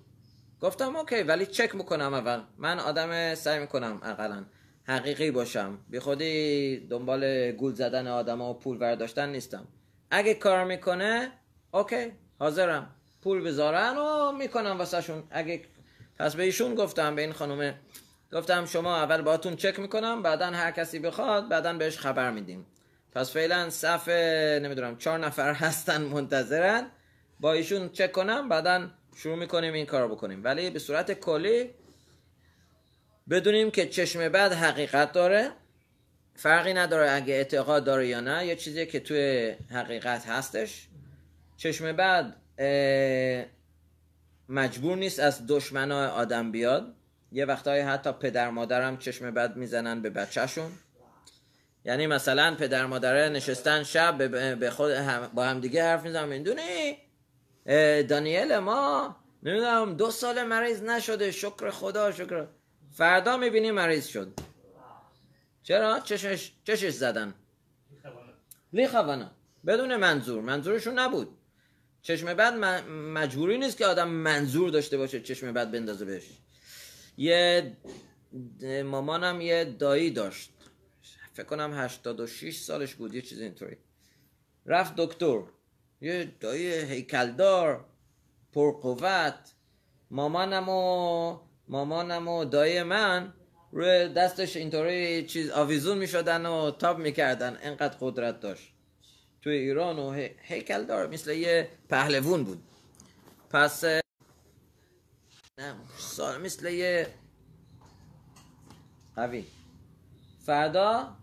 گفتم اوکی ولی چک میکنم اول من آدم سعی میکنم اقلا حقیقی باشم بی خودی دنبال گول زدن آدما و پول برداشتن نیستم اگه کار میکنه اوکی حاضرم پول بذارن و میکنم شون اگه پس به ایشون گفتم به این خانم گفتم شما اول باتون چک میکنم بعدا هر کسی بخواد بعدا بهش خبر میدیم پس فعلا صف نمیدونم چهار نفر هستن منتظرن با ایشون چک کنم بعدا شروع میکنیم این کارو بکنیم ولی به صورت کلی بدونیم که چشم بد حقیقت داره فرقی نداره اگه اعتقاد داره یا نه یه چیزی که توی حقیقت هستش چشم بد مجبور نیست از دشمنای آدم بیاد یه های حتی پدر مادرم چشم بد میزنن به بچهشون یعنی مثلا پدر مادره نشستن شب به خود هم با همدیگه حرف میزنن میدونی دانیل ما نمیدونم دو سال مریض نشده شکر خدا شکر فردا میبینی مریض شد چرا؟ چشش, چشش زدن لیخوانا بدون منظور منظورشون نبود چشم بد مجبوری نیست که آدم منظور داشته باشه چشم بد بندازه بهش یه مامانم یه دایی داشت فکر کنم 86 سالش بود یه چیز اینطوری رفت دکتر یه دایی هیکلدار پرقوت مامانم و مامانم و دای من روی دستش اینطوری چیز آویزون میشدن و تاب میکردن انقدر قدرت داشت توی ایران و هیکل دار مثل یه پهلوون بود پس نه مثل یه قوی فردا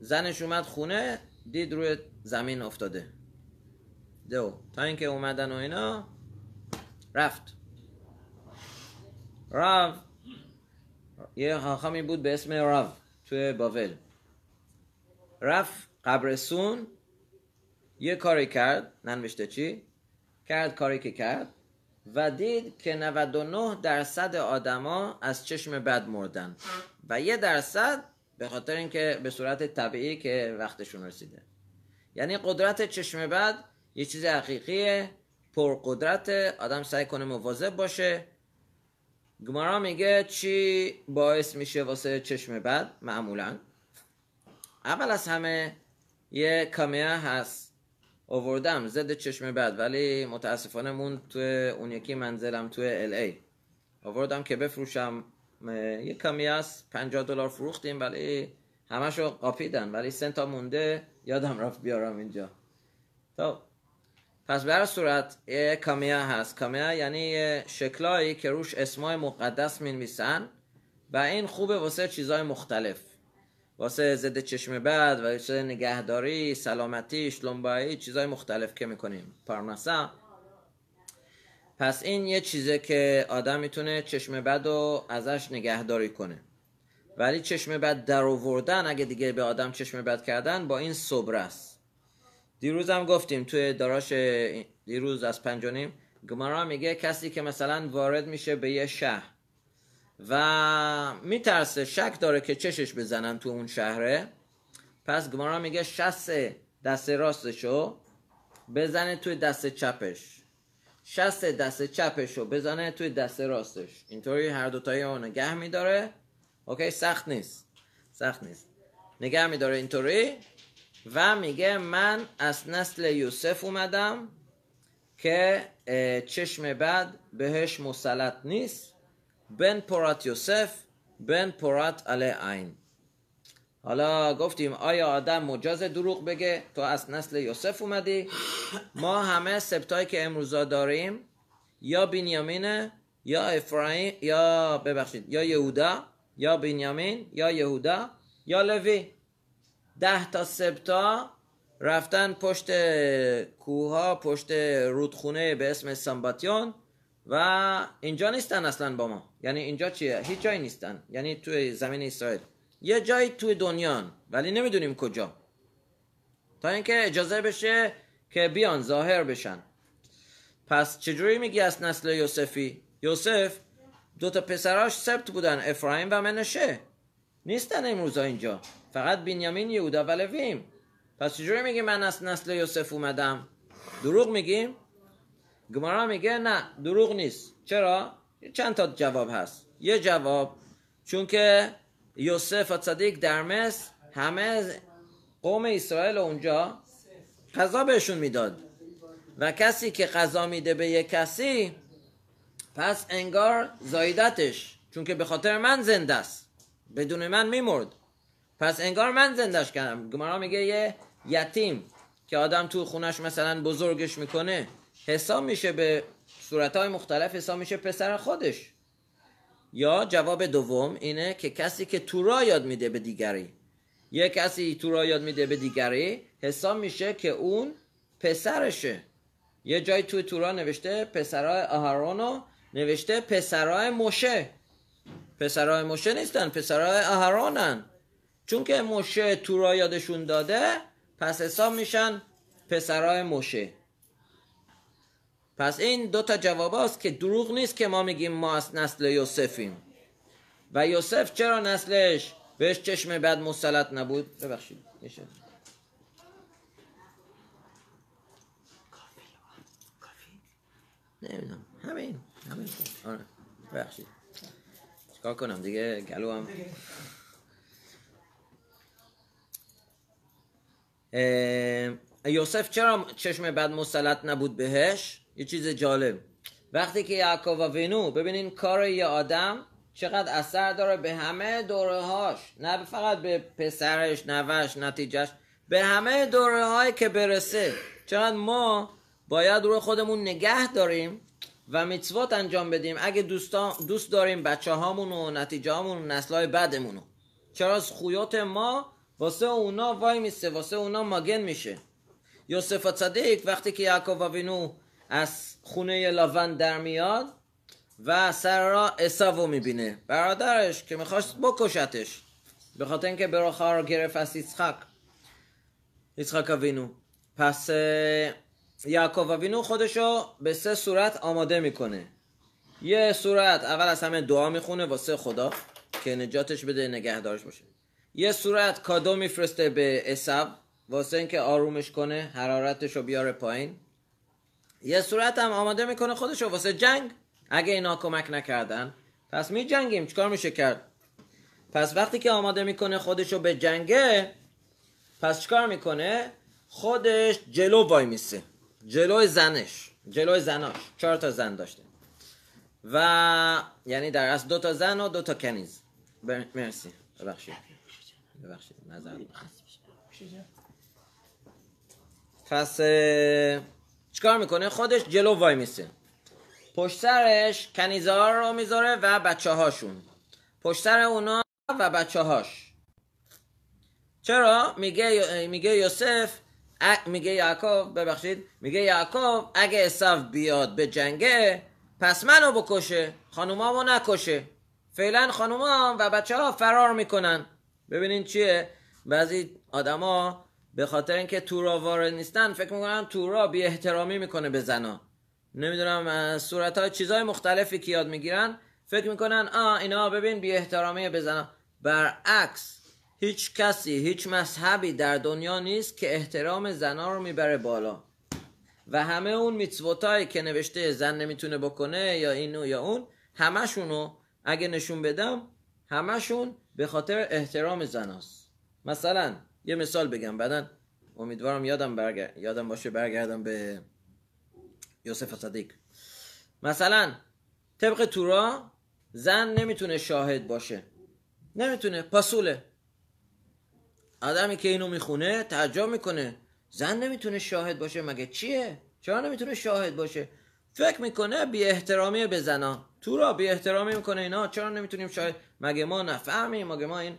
زنش اومد خونه دید روی زمین افتاده دو تا اینکه اومدن و اینا رفت راف، یه بود به اسم راف توی باول رف قبرسون یه کاری کرد ننوشته چی؟ کرد کاری که کرد و دید که 99 درصد آدما از چشم بد مردن و یه درصد به خاطر اینکه به صورت طبیعی که وقتشون رسیده یعنی قدرت چشم بد یه چیز حقیقیه پرقدرته، آدم سعی کنه مواظب باشه گمارا میگه چی باعث میشه واسه چشم بد معمولا اول از همه یه کامیه هست آوردم زد چشم بد ولی متاسفانه مون تو اون یکی منزلم توی ال ای آوردم که بفروشم یه کمی از 50 دلار فروختیم ولی همشو قاپیدن ولی سنتا مونده یادم رفت بیارم اینجا تا پس به هر صورت یه کامیا هست کامیا یعنی شکلایی که روش اسمای مقدس می نویسن و این خوبه واسه چیزای مختلف واسه ضد چشم بد واسه نگهداری سلامتی شلومبایی، چیزای مختلف که میکنیم پارناسا پس این یه چیزه که آدم میتونه چشم بد رو ازش نگهداری کنه ولی چشم بد در اگه دیگه به آدم چشم بد کردن با این صبر است دیروز هم گفتیم توی داراش دیروز از پنجانیم گمارا میگه کسی که مثلا وارد میشه به یه شهر و میترسه شک داره که چشش بزنن تو اون شهره پس گمارا میگه شست دست راستشو بزنه توی دست چپش شست دست چپشو بزنه توی دست راستش اینطوری هر دوتایی رو نگه میداره اوکی سخت نیست سخت نیست نگه میداره اینطوری و میگه من از نسل یوسف اومدم که چشم بعد بهش مسلط نیست بن پرات یوسف بن پرات علی عین حالا گفتیم آیا آدم مجاز دروغ بگه تو از نسل یوسف اومدی ما همه سبتایی که امروزا داریم یا بنیامینه یا افرایم یا ببخشید یا یهودا یا بنیامین یا یهودا یا لوی ده تا سبتا رفتن پشت کوها پشت رودخونه به اسم سمباتیون و اینجا نیستن اصلا با ما یعنی اینجا چیه هیچ جایی نیستن یعنی توی زمین اسرائیل یه جایی توی دنیا، ولی نمیدونیم کجا تا اینکه اجازه بشه که بیان ظاهر بشن پس چجوری میگی از نسل یوسفی یوسف دو تا پسراش سبت بودن افرایم و منشه نیستن امروزا اینجا فقط بنیامین یهودا و لویم پس چجوری میگی من از نسل یوسف اومدم دروغ میگیم گمارا میگه نه دروغ نیست چرا چند تا جواب هست یه جواب چون که یوسف و صدیق در مصر همه قوم اسرائیل اونجا قضا بهشون میداد و کسی که قضا میده به یه کسی پس انگار زایدتش چون که به خاطر من زنده است بدون من میمرد پس انگار من زندش کردم گمارا میگه یه یتیم که آدم تو خونش مثلا بزرگش میکنه حساب میشه به صورتهای مختلف حساب میشه پسر خودش یا جواب دوم اینه که کسی که تو را یاد میده به دیگری یه کسی تو را یاد میده به دیگری حساب میشه که اون پسرشه یه جای توی تورا نوشته پسرای آهارونو نوشته پسرای مشه پسرای موشه نیستن پسرای آهارونن چون که تورا یادشون داده پس حساب میشن پسرای موشه پس این دوتا جواب است که دروغ نیست که ما میگیم ما از نسل یوسفیم و یوسف چرا نسلش بهش چشم بد مسلط نبود ببخشید میشه همین همین آره ببخشید کنم دیگه گلو هم یوسف چرا چشم بد مسلط نبود بهش یه چیز جالب وقتی که یعقوب وینو ببینین کار یه آدم چقدر اثر داره به همه دوره هاش نه فقط به پسرش نوش نتیجهش به همه دوره های که برسه چقدر ما باید روی خودمون نگه داریم و میتوات انجام بدیم اگه دوست داریم بچه هامون و نتیجه هامون و نسل های چرا از خویات ما واسه اونا وای میسه واسه اونا مگن میشه یوسف صدیق وقتی که یعقوب اوینو از خونه لاون در میاد و سر را اساو میبینه برادرش که میخواست بکشتش به خاطر اینکه براخا را گرفت از ایسخاق و اوینو پس یعقوب اوینو خودشو به سه صورت آماده میکنه یه صورت اول از همه دعا میخونه واسه خدا که نجاتش بده نگهدارش باشه یه صورت کادو میفرسته به اسب واسه اینکه آرومش کنه حرارتش رو بیاره پایین یه صورت هم آماده میکنه خودش رو واسه جنگ اگه اینا کمک نکردن پس می جنگیم چکار میشه کرد پس وقتی که آماده میکنه خودش رو به جنگه پس چکار میکنه خودش جلو وای میسه جلو زنش جلو زناش چهار تا زن داشته و یعنی در از دو تا زن و دو تا کنیز مرسی ببخشید ببخشید نظر پس چیکار میکنه خودش جلو وای میسه پشت سرش کنیزار رو میذاره و بچه هاشون پشت سر اونا و بچه هاش چرا میگه میگه یوسف میگه یعقوب ببخشید میگه یعقوب اگه اصاف بیاد به جنگه پس منو بکشه خانومامو نکشه فعلا خانومام و بچه ها فرار میکنن ببینین چیه بعضی آدما به خاطر اینکه تورا وارد نیستن فکر میکنن تورا بی احترامی میکنه به زنا نمیدونم صورت های چیزهای مختلفی که یاد میگیرن فکر میکنن آ اینا ببین بی احترامی به زنا برعکس هیچ کسی هیچ مذهبی در دنیا نیست که احترام زنا رو میبره بالا و همه اون میتسوتایی که نوشته زن نمیتونه بکنه یا اینو یا اون همشونو اگه نشون بدم همشون به خاطر احترام زناست مثلا یه مثال بگم بعدا امیدوارم یادم برگر... یادم باشه برگردم به یوسف صدیق مثلا طبق تورا زن نمیتونه شاهد باشه نمیتونه پاسوله آدمی که اینو میخونه تعجب میکنه زن نمیتونه شاهد باشه مگه چیه؟ چرا نمیتونه شاهد باشه؟ فکر میکنه بی احترامی به زنا تو را به احترامی میکنه اینا چرا نمیتونیم شاید مگه ما نفهمیم مگه ما این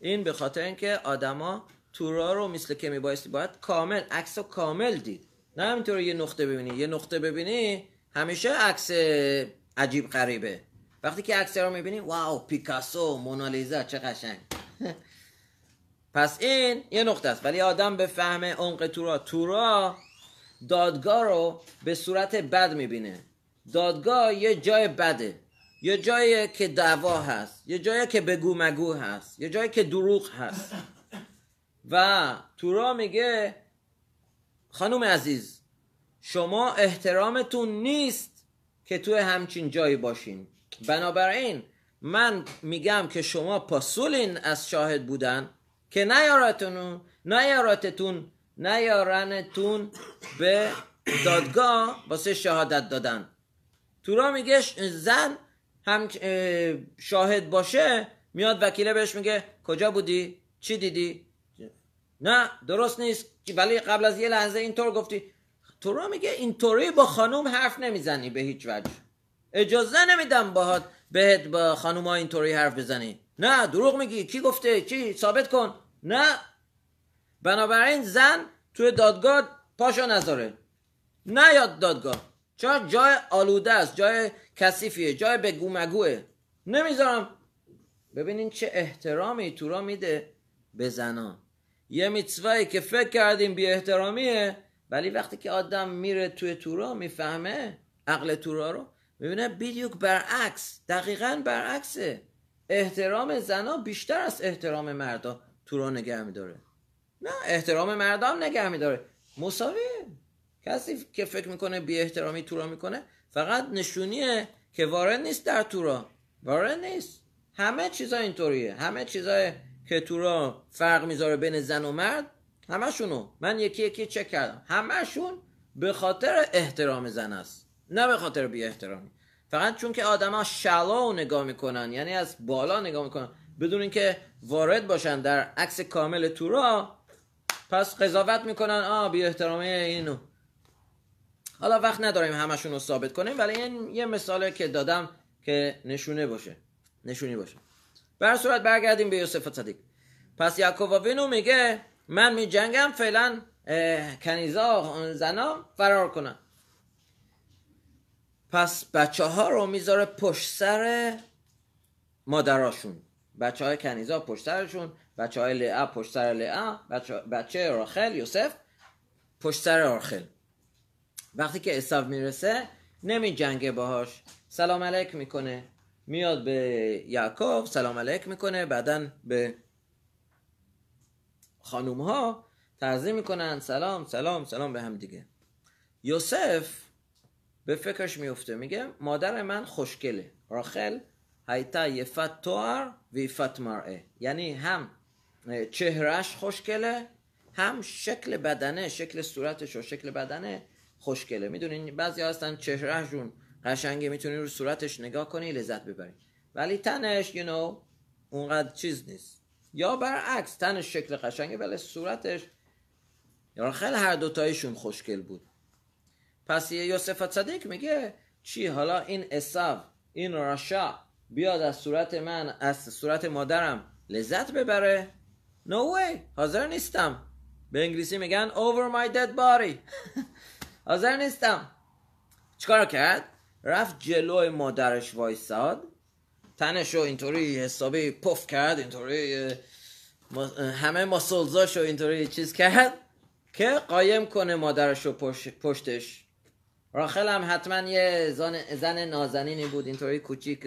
این به خاطر اینکه آدما تورا رو مثل که میبایستی باید کامل عکس کامل دید نه همینطور یه نقطه ببینی یه نقطه ببینی همیشه عکس عجیب غریبه وقتی که عکس رو میبینی واو پیکاسو مونالیزا چه قشنگ پس این یه نقطه است ولی آدم به فهم عمق تورا تورا دادگاه رو به صورت بد میبینه دادگاه یه جای بده یه جایی که دعوا هست یه جایی که بگو مگو هست یه جایی که دروغ هست و تورا میگه خانم عزیز شما احترامتون نیست که توی همچین جایی باشین بنابراین من میگم که شما پاسولین از شاهد بودن که نیارتون نیارتتون نیارنتون به دادگاه واسه شهادت دادن تورا میگه زن هم شاهد باشه میاد وکیله بهش میگه کجا بودی چی دیدی نه درست نیست ولی قبل از یه لحظه اینطور گفتی تورا میگه اینطوری با خانوم حرف نمیزنی به هیچ وجه اجازه نمیدم باهات بهت با ها اینطوری حرف بزنی نه دروغ میگی کی گفته کی ثابت کن نه بنابراین زن توی دادگاه پاشو نذاره نه یاد دادگاه چرا جای آلوده است جای کثیفیه جای به گومگوه نمیذارم ببینین چه احترامی تورا میده به زنان یه میتسوایی که فکر کردیم بی احترامیه ولی وقتی که آدم میره توی تورا میفهمه عقل تورا رو میبینه بیدیوک برعکس دقیقا برعکسه احترام زنا بیشتر از احترام مردا تورا نگه میداره نه احترام مردم نگه میداره مساویه کسی که فکر میکنه بی احترامی تورا میکنه فقط نشونیه که وارد نیست در تورا وارد نیست همه چیزا اینطوریه همه چیزای که تورا فرق میذاره بین زن و مرد همشونو من یکی یکی چک کردم همشون به خاطر احترام زن است نه به خاطر بی احترامی فقط چون که آدما شلو نگاه میکنن یعنی از بالا نگاه میکنن بدون اینکه وارد باشن در عکس کامل تورا پس قضاوت میکنن آ بی احترامی اینو حالا وقت نداریم همشون رو ثابت کنیم ولی این یه مثاله که دادم که نشونه باشه نشونی باشه بر صورت برگردیم به یوسف صدیق پس یعقوب وینو میگه من می جنگم فعلا کنیزا زنا فرار کنن پس بچه ها رو میذاره پشت سر مادراشون بچه های کنیزا پشت سرشون بچه های لعه پشت سر لعه بچه, بچه راخل یوسف پشت سر راخل وقتی که اصاب میرسه نمی جنگه باهاش سلام علیک میکنه میاد به یعقوب سلام علیک میکنه بعدا به خانوم ها تعظیم میکنن سلام سلام سلام به هم دیگه یوسف به فکرش میفته میگه مادر من خوشگله راخل هیتا یفت توار و یفت مرعه یعنی هم چهرش خوشگله هم شکل بدنه شکل صورتش و شکل بدنه خوشگله میدونین بعضی هستن چهرهشون قشنگه میتونی رو صورتش نگاه کنی لذت ببری ولی تنش یو you know, اونقدر چیز نیست یا برعکس تنش شکل قشنگه ولی صورتش یا خیلی هر دوتایشون خوشگل بود پس یه یوسف صدیق میگه چی حالا این اصاب این راشا بیاد از صورت من از صورت مادرم لذت ببره no وی حاضر نیستم به انگلیسی میگن over my dead body حاضر نیستم چیکار کرد رفت جلو مادرش وایساد تنش رو اینطوری حسابی پف کرد اینطوری همه ماسلزاش رو اینطوری چیز کرد که قایم کنه مادرش رو پشتش راخل هم حتما یه زن, زن نازنینی بود اینطوری کوچیک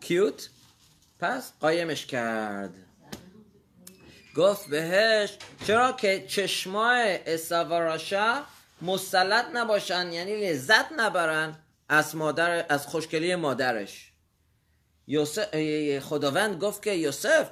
کیوت پس قایمش کرد گفت بهش چرا که چشمای اسواراشا مسلط نباشن یعنی لذت نبرن از مادر از خوشکلی مادرش خداوند گفت که یوسف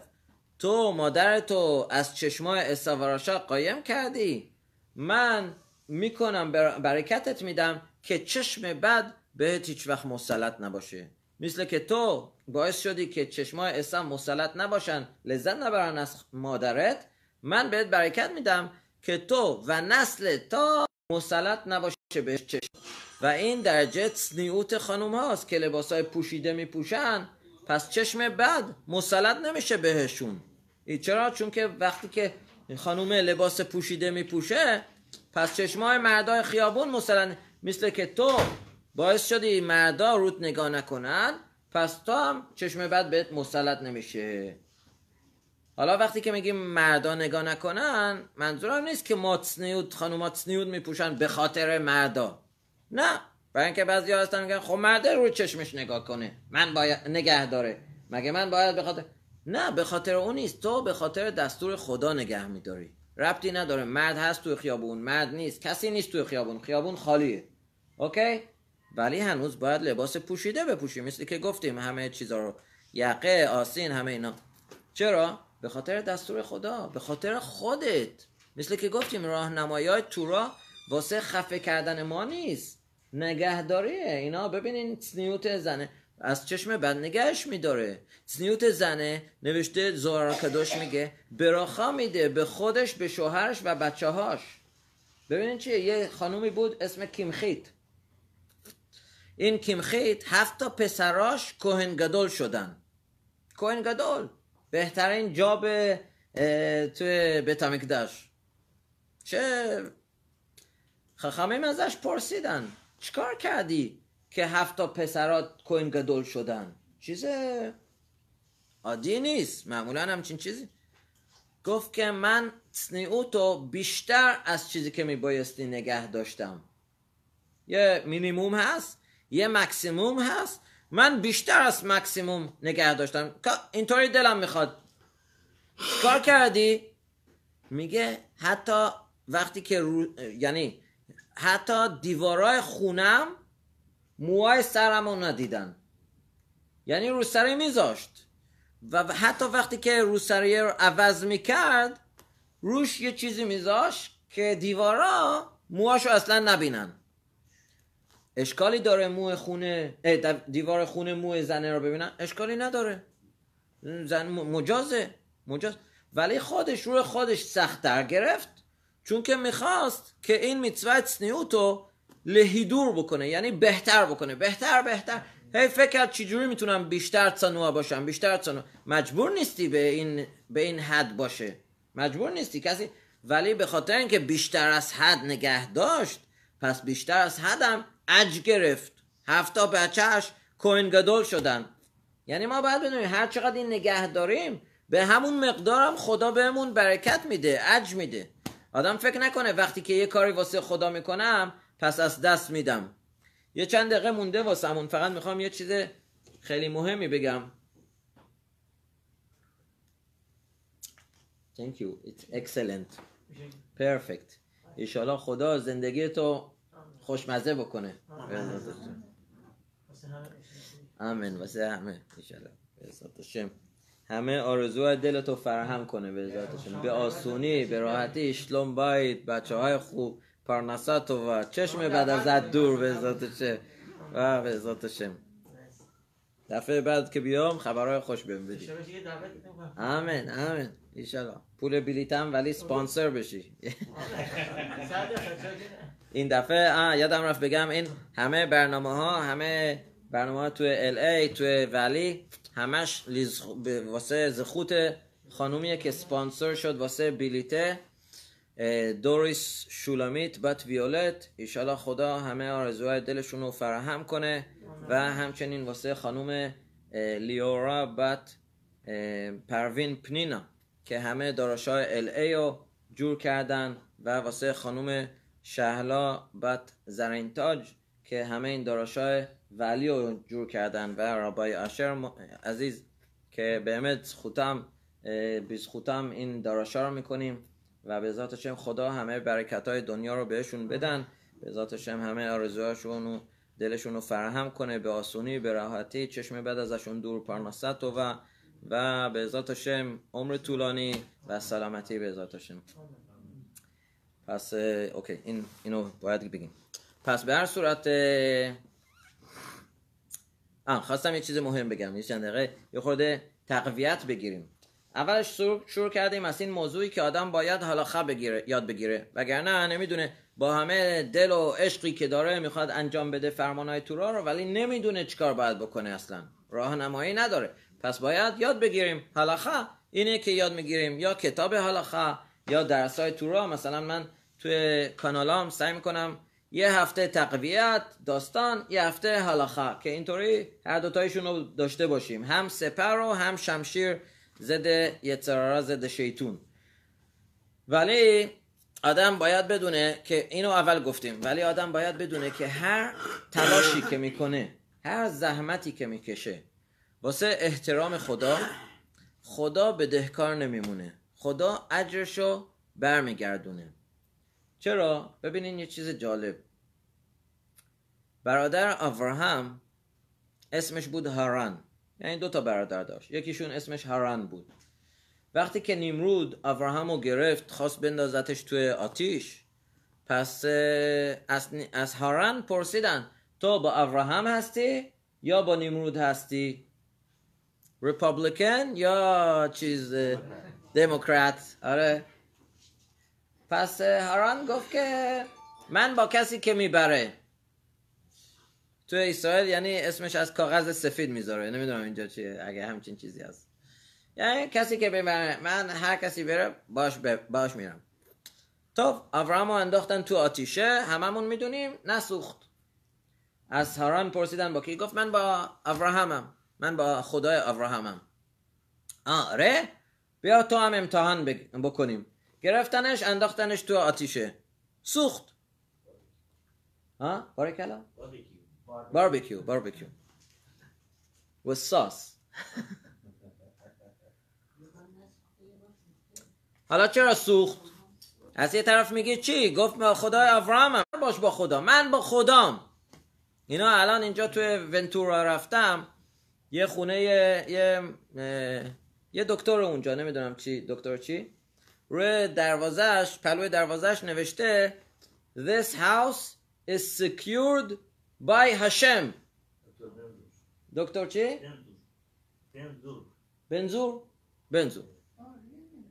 تو مادرتو از چشمای استواراشا قایم کردی من میکنم برکتت میدم که چشم بد بهت هیچ وقت مسلط نباشه مثل که تو باعث شدی که چشمای اسا مسلط نباشن لذت نبرن از مادرت من بهت برکت میدم که تو و نسل تا مسلط نباشه بهش چشم و این درجه سنیوت خانوم هاست که لباس های پوشیده میپوشن پس چشم بد مسلط نمیشه بهشون چرا؟ چون که وقتی که خانوم لباس پوشیده میپوشه پس چشمای مردای خیابون مثلا مثل که تو باعث شدی مردا روت نگاه نکنن پس تو هم چشم بعد بهت مسلط نمیشه حالا وقتی که میگیم مردا نگاه نکنن منظورم نیست که ماتسنیود خانوم ماتسنیود میپوشن به خاطر مردا نه برای اینکه بعضی هستن میگن خب مرده رو چشمش نگاه کنه من باید نگه داره مگه من باید به خاطر نه به خاطر اون نیست تو به خاطر دستور خدا نگه میداری ربطی نداره مرد هست توی خیابون مرد نیست کسی نیست توی خیابون خیابون خالیه اوکی ولی هنوز باید لباس پوشیده بپوشی مثل که گفتیم همه چیزا رو یقه آسین همه اینا چرا به خاطر دستور خدا به خاطر خودت مثل که گفتیم نمایی های تورا واسه خفه کردن ما نیست نگهداریه اینا ببینین سنیوت زنه از چشم بد نگهش میداره سنیوت زنه نوشته کدوش میگه براخا میده به خودش به شوهرش و بچه هاش ببینین چیه یه خانومی بود اسم کیمخیت این کیمخیت هفت تا پسراش کوهنگدول شدن کوهنگدول بهترین جاب توی داش چه خخمه ازش پرسیدن چیکار کردی که هفتا پسرات کوین گدول شدن چیز عادی نیست معمولا همچین چیزی گفت که من سنیوتو بیشتر از چیزی که میبایستی نگه داشتم یه مینیموم هست یه مکسیموم هست من بیشتر از مکسیموم نگه داشتم اینطوری دلم میخواد کار کردی میگه حتی وقتی که یعنی حتی دیوارای خونم موهای سرم رو ندیدن یعنی روسری میذاشت و حتی وقتی که روسری رو عوض میکرد روش یه چیزی میذاشت که دیوارا موهاشو اصلا نبینن اشکالی داره مو خونه دیوار خونه مو زنه رو ببینن اشکالی نداره زن مجازه مجاز ولی خودش روی خودش سختتر گرفت چون که میخواست که این میتوت سنیوتو لهیدور بکنه یعنی بهتر بکنه بهتر بهتر هی فکر کرد چجوری میتونم بیشتر تنوع باشم بیشتر تنوع مجبور نیستی به این به این حد باشه مجبور نیستی کسی ولی به خاطر اینکه بیشتر از حد نگه داشت پس بیشتر از حدم اج گرفت هفتا بچهش گدول شدن یعنی ما باید بدونیم هر چقدر این نگه داریم به همون مقدارم خدا بهمون برکت میده اج میده آدم فکر نکنه وقتی که یه کاری واسه خدا میکنم پس از دست میدم یه چند دقیقه مونده واسمون فقط میخوام یه چیز خیلی مهمی بگم Thank you. It's excellent. Perfect. ایشالا خدا زندگی تو خوشمزه بکنه آمین واسه همه انشاءالله به همه آرزو دل تو فرهم کنه به به آسونی به راحتی اشلام باید بچه های خوب تو و چشم بعد از دور به ذاتشه و به ذاتشم دفعه بعد که بیام خبرهای خوش بهم بدی آمین آمین ایشالا پول بلیتم ولی سپانسر بشی این دفعه یادم رفت بگم این همه برنامه ها همه برنامه ها توی ال ای توی ولی همش لیز واسه زخوت خانومیه که سپانسر شد واسه بیلیته دوریس شولامیت بات ویولت ایشالا خدا همه آرزوهای دلشون رو فراهم کنه و همچنین واسه خانوم لیورا بات پروین پنینا که همه داراشای ال ای رو جور کردن و واسه خانوم شهلا بد زرینتاج که همه این داراشای ولی رو جور کردن و رابای آشر عزیز که بهمت خودم بیز خودم این داراشا رو میکنیم و به ذات شم خدا همه برکت های دنیا رو بهشون بدن به ذات شم همه آرزوهاشون و دلشون رو فرهم کنه به آسونی به راحتی چشم بد ازشون دور پرناست و و به ذات شم عمر طولانی و سلامتی به ذات شم پس اوکی این اینو باید بگیم پس به هر صورت آه خواستم یه چیز مهم بگم یه چند دقیقه یه خورده تقویت بگیریم اولش شروع, شروع کردیم از این موضوعی که آدم باید حالا خب بگیره یاد بگیره وگرنه نمیدونه با همه دل و عشقی که داره میخواد انجام بده فرمانهای تورا رو ولی نمیدونه چیکار باید بکنه اصلا راهنمایی نداره پس باید یاد بگیریم حلاخه خب اینه که یاد میگیریم یا کتاب حلاخه خب، یا درسای تورا مثلا من توی کانالام سعی میکنم یه هفته تقویت داستان یه هفته حلاخه که اینطوری هر دوتایشون رو داشته باشیم هم سپر و هم شمشیر ضد یترارا ضد شیطون ولی آدم باید بدونه که اینو اول گفتیم ولی آدم باید بدونه که هر تلاشی که میکنه هر زحمتی که میکشه واسه احترام خدا خدا بدهکار نمیمونه خدا اجرشو برمیگردونه چرا؟ ببینین یه چیز جالب برادر ابراهام اسمش بود هاران یعنی دو تا برادر داشت یکیشون اسمش هاران بود وقتی که نیمرود آفرهام رو گرفت خواست بندازتش توی آتیش پس از, از هاران پرسیدن تو با ابراهام هستی یا با نیمرود هستی ریپابلیکن یا چیز دموکرات آره پس هاران گفت که من با کسی که میبره تو اسرائیل یعنی اسمش از کاغذ سفید میذاره نمیدونم یعنی اینجا چیه اگه همچین چیزی هست یعنی کسی که ببره من هر کسی بره باش, باش میرم تو آورامو انداختن تو آتیشه هممون میدونیم نسوخت از هاران پرسیدن با کی گفت من با ابراهامم من با خدای ابراهامم آره بیا تو هم امتحان بکنیم گرفتنش انداختنش تو آتیشه سوخت ها باربیکیو باربیکیو و ساس حالا چرا سوخت از یه طرف میگه چی گفت خدای ابراهیم باش با خدا من با خدام اینا الان اینجا توی ونتورا رفتم یه خونه یه یه, یه دکتر اونجا نمیدونم چی دکتر چی روی دروازش پلوی دروازش نوشته This house is secured by Hashem دکتر چی؟ بنزور بنزور بنزور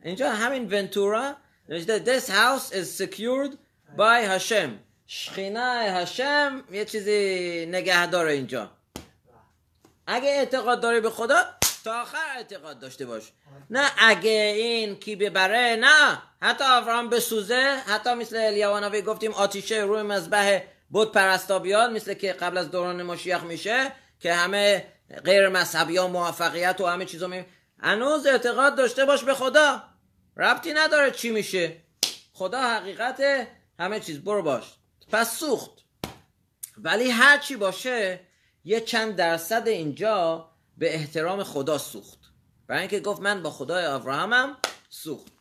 اینجا همین ونتورا نوشته This house is secured by Hashem شخینه هشم یه چیزی نگه داره اینجا اگه اعتقاد داری به خدا تا آخر اعتقاد داشته باش نه اگه این کی ببره نه حتی به بسوزه حتی مثل الیاوانوی گفتیم آتیشه روی مذبح بود پرستا بیاد مثل که قبل از دوران مشیخ میشه که همه غیر مذهبی ها موفقیت و همه چیزو می هنوز اعتقاد داشته باش به خدا ربطی نداره چی میشه خدا حقیقت همه چیز برو باش پس سوخت ولی هر چی باشه یه چند درصد اینجا به احترام خدا سوخت برای اینکه گفت من با خدای ابراهامم سوخت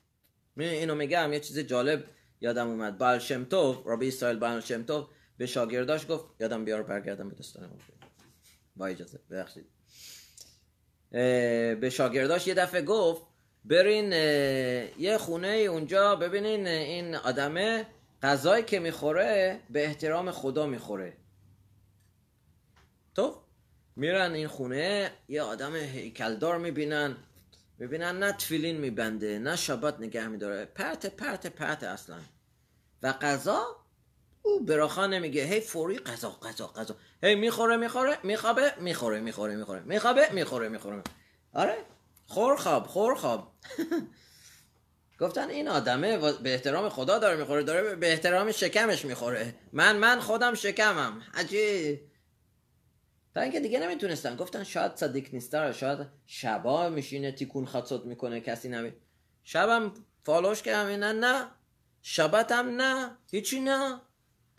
من اینو میگم یه چیز جالب یادم اومد بالشمتوف رابی اسرائیل بالشمتوف به شاگرداش گفت یادم بیار برگردم به داستان با اجازه ببخشید به شاگرداش یه دفعه گفت برین یه خونه اونجا ببینین این آدمه غذایی که میخوره به احترام خدا میخوره تو میرن این خونه یه آدم هیکلدار میبینن میبینن نه تفیلین میبنده نه شبات نگه میداره پرت پرت پرت اصلا و قضا او براخا نمیگه هی فوری قضا قضا!!! قضا هی میخوره میخوره میخوابه میخوره میخوره میخوره میخوابه میخوره میخوره آره خور خواب خور خواب گفتن این آدمه به احترام خدا داره میخوره داره به احترام شکمش میخوره من من خودم شکمم عجیب تا اینکه دیگه نمیتونستن گفتن شاید صدیق نیستار شاید شبا میشینه تیکون خاصت میکنه کسی نمی شبم فالوش که نه نه شبت هم نه هیچی نه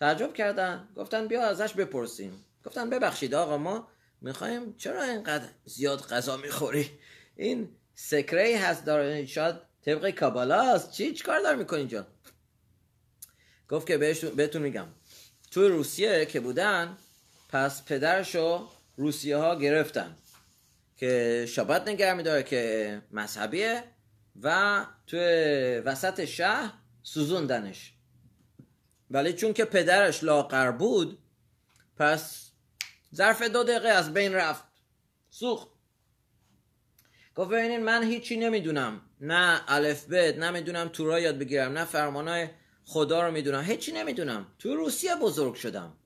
تعجب کردن گفتن بیا ازش بپرسیم گفتن ببخشید آقا ما میخوایم چرا اینقدر زیاد غذا میخوری این سکری هست داره شاید طبق کابالا هست چی چی کار دار میکنی جان گفت که بهش بهتون میگم توی روسیه که بودن پس پدرشو روسیه ها گرفتن که شابت نگه میداره که مذهبیه و تو وسط شهر سوزوندنش ولی چون که پدرش لاغر بود پس ظرف دو دقیقه از بین رفت سوخت گفت ببینین من هیچی نمیدونم نه الف بد نمیدونم تورا یاد بگیرم نه فرمانای خدا رو میدونم هیچی نمیدونم تو روسیه بزرگ شدم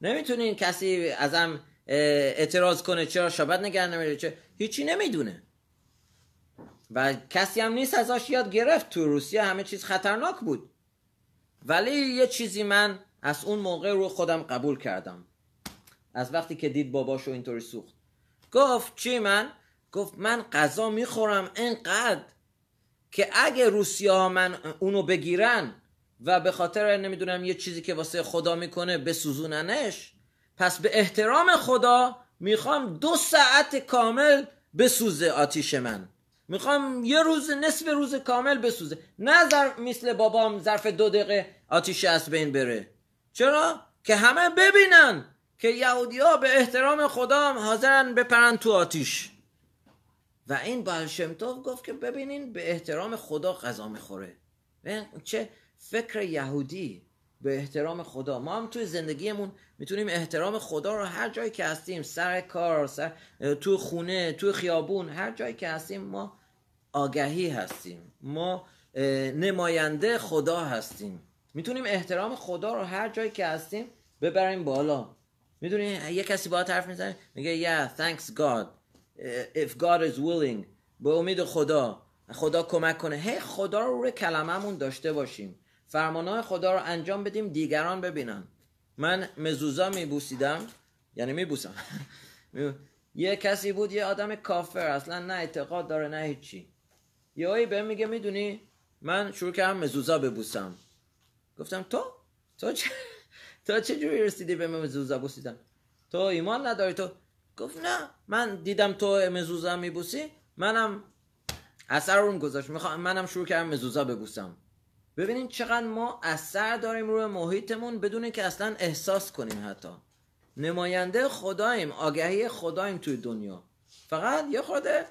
نمیتونین کسی ازم اعتراض کنه چرا شابت نگه نمیره چرا هیچی نمیدونه و کسی هم نیست ازش یاد گرفت تو روسیه همه چیز خطرناک بود ولی یه چیزی من از اون موقع رو خودم قبول کردم از وقتی که دید باباشو اینطوری سوخت گفت چی من؟ گفت من غذا میخورم اینقدر که اگه روسیه ها من اونو بگیرن و به خاطر نمیدونم یه چیزی که واسه خدا میکنه بسوزوننش پس به احترام خدا میخوام دو ساعت کامل بسوزه آتیش من میخوام یه روز نصف روز کامل بسوزه نه مثل بابام ظرف دو دقیقه آتیش از بین بره چرا که همه ببینن که یهودی ها به احترام خدا حاضرن بپرن تو آتیش و این بلشمتوف گفت که ببینین به احترام خدا غذا میخوره چه فکر یهودی به احترام خدا ما هم توی زندگیمون میتونیم احترام خدا رو هر جایی که هستیم سر کار سر تو خونه تو خیابون هر جایی که هستیم ما آگهی هستیم ما نماینده خدا هستیم میتونیم احترام خدا رو هر جایی که هستیم ببریم بالا میدونیم یه کسی با حرف میزنه میگه yeah thanks God if God is willing به امید خدا خدا کمک کنه هی خدا رو روی کلمهمون داشته باشیم فرمانهای خدا رو انجام بدیم دیگران ببینن من مزوزا میبوسیدم یعنی میبوسم یه کسی بود یه آدم کافر اصلا نه اعتقاد داره نه هیچی یه هایی به میگه میدونی من شروع کردم مزوزا ببوسم گفتم تو تو چه تو چه جوری رسیدی به مزوزا بوسیدم تو ایمان نداری تو گفت نه من دیدم تو مزوزا میبوسی منم اثر اون گذاشت میخوام منم شروع کردم مزوزا ببوسم ببینید چقدر ما اثر داریم روی محیطمون بدون که اصلا احساس کنیم حتی نماینده خداییم آگهی خداییم توی دنیا فقط یه خورده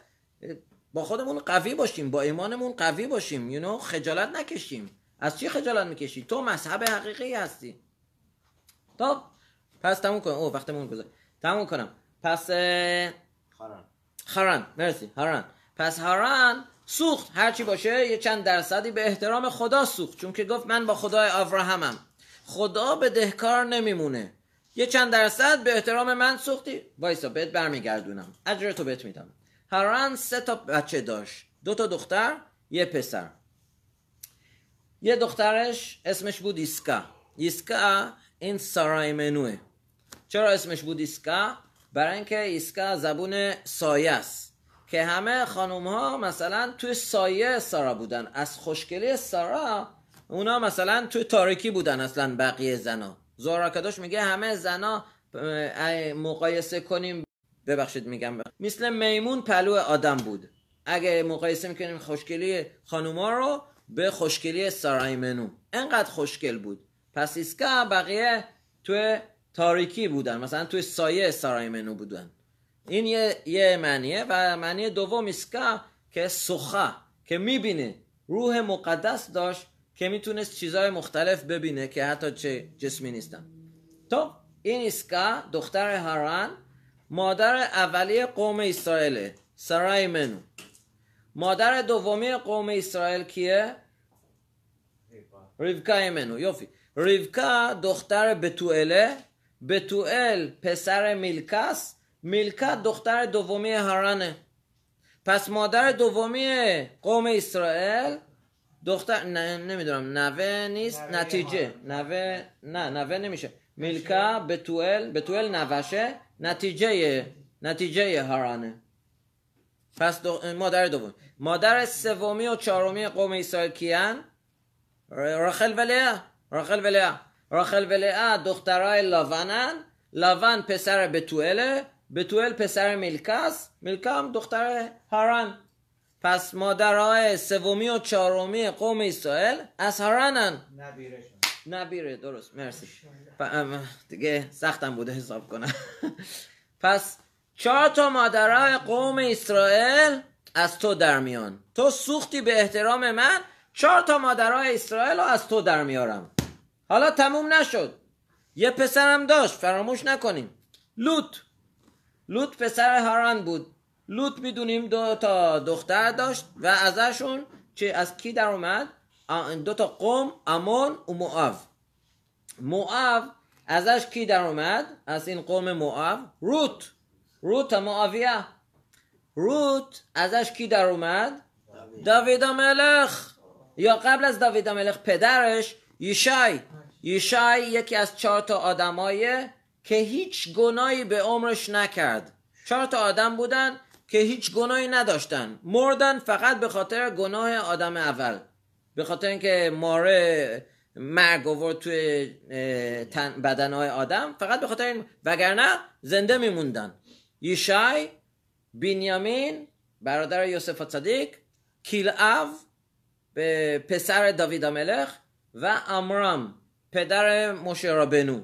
با خودمون قوی باشیم با ایمانمون قوی باشیم یو you خجالت نکشیم از چی خجالت میکشی تو مذهب حقیقی هستی تو خب، پس تموم کنم او وقتمون گذشت تموم کنم پس خران مرسی خاران پس خاران سوخت چی باشه یه چند درصدی به احترام خدا سوخت چون که گفت من با خدای ابراهیمم خدا به دهکار نمیمونه یه چند درصد به احترام من سوختی وایسا بهت برمیگردونم تو بهت میدم هران سه تا بچه داشت دو تا دختر یه پسر یه دخترش اسمش بود ایسکا ایسکا این سارای منوه چرا اسمش بود ایسکا برای اینکه ایسکا زبون سایه است که همه خانوم ها مثلا توی سایه سارا بودن از خوشگلی سارا اونا مثلا توی تاریکی بودن اصلا بقیه زنا زهرا کداش میگه همه زنا مقایسه کنیم ببخشید میگم مثل میمون پلو آدم بود اگه مقایسه میکنیم خوشگلی خانوما رو به خوشگلی سارای منو انقدر خوشگل بود پس ایسکا بقیه توی تاریکی بودن مثلا توی سایه سارای منو بودن این یه, یه معنیه و معنی دوم اسکا که سخه که میبینه روح مقدس داشت که میتونست چیزهای مختلف ببینه که حتی چه جسمی نیستن تو این اسکا دختر هران مادر اولی قوم اسرائیل سرای منو مادر دومی قوم اسرائیل کیه؟ ریوکا منو یوفی ریوکا دختر بتوئله بتوئل پسر ملکاست ملکه دختر دومی هرانه پس مادر دومی قوم اسرائیل دختر نه نمیدونم نوه نیست نوه نتیجه نوه نه نوه نمیشه ملکه بتوئل بتوئل نوشه نتیجه نتیجه هرانه پس دو... مادر دوم مادر سومی و چهارمی قوم اسرائیل کیان راخل و لیا راخل و لیا دخترای لوانن لوان پسر بتوئله بتوئل پسر ملکاس ملکام دختر هاران پس مادرهای سومی و چهارمی قوم اسرائیل از هارانن نبیرشون نبیره درست مرسی دیگه سختم بوده حساب کنم پس چهار تا مادرای قوم اسرائیل از تو در میان تو سوختی به احترام من چهار تا مادرای اسرائیل رو از تو در میارم حالا تموم نشد یه پسرم داشت فراموش نکنیم لوت لوت پسر هاران بود لوت میدونیم دو تا دختر داشت و ازشون چه از کی در اومد دو تا قوم امون و مواف. مواف ازش کی در اومد از این قوم مواف. روت روت معاویه روت ازش کی در اومد داوید ملخ یا قبل از داوید ملخ پدرش یشای یشای یکی از چهار تا آدمای که هیچ گناهی به عمرش نکرد چهار تا آدم بودن که هیچ گناهی نداشتن مردن فقط به خاطر گناه آدم اول به خاطر اینکه ماره مرگ آورد توی بدنهای آدم فقط به خاطر این وگرنه زنده میموندن یشای بینیامین برادر یوسف صدیق کیل به پسر داوید ملخ و امرام پدر مشرابنو بنو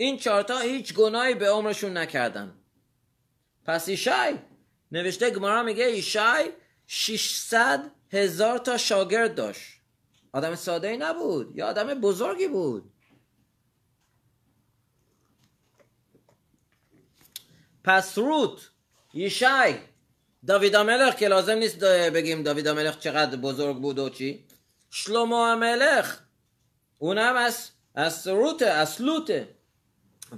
این چارتا هیچ گناهی به عمرشون نکردن پس ایشای نوشته گمارا میگه ایشای 600 هزار تا شاگرد داشت آدم ساده ای نبود یا آدم بزرگی بود پس روت یشای داوید ملخ که لازم نیست بگیم داوید ملخ چقدر بزرگ بود و چی شلومو ملخ اونم از از روت از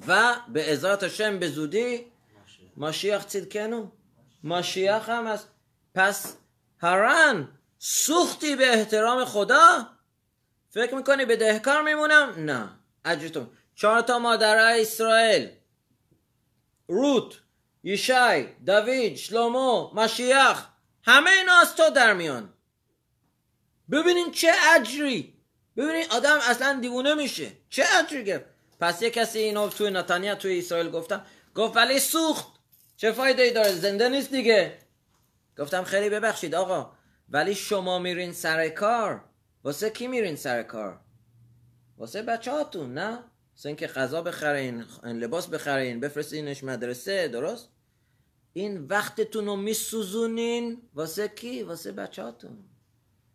و به ازات شم به زودی ماشیخ چیدکنو ماشیخ هم هست پس هران سوختی به احترام خدا فکر میکنی به دهکار میمونم؟ نه عجیتون چهار تا مادرای اسرائیل روت یشای داوید شلومو مشیخ همه اینا از تو در میان ببینین چه اجری ببینین آدم اصلا دیوونه میشه چه اجری گرفت پس یه کسی اینو توی نتانیا توی اسرائیل گفتم گفت ولی سوخت چه فایده ای داره زنده نیست دیگه گفتم خیلی ببخشید آقا ولی شما میرین سر کار واسه کی میرین سر کار واسه بچه هاتون نه واسه اینکه غذا بخرین لباس بخرین بفرستینش مدرسه درست این وقتتون رو میسوزونین واسه کی واسه بچه هاتون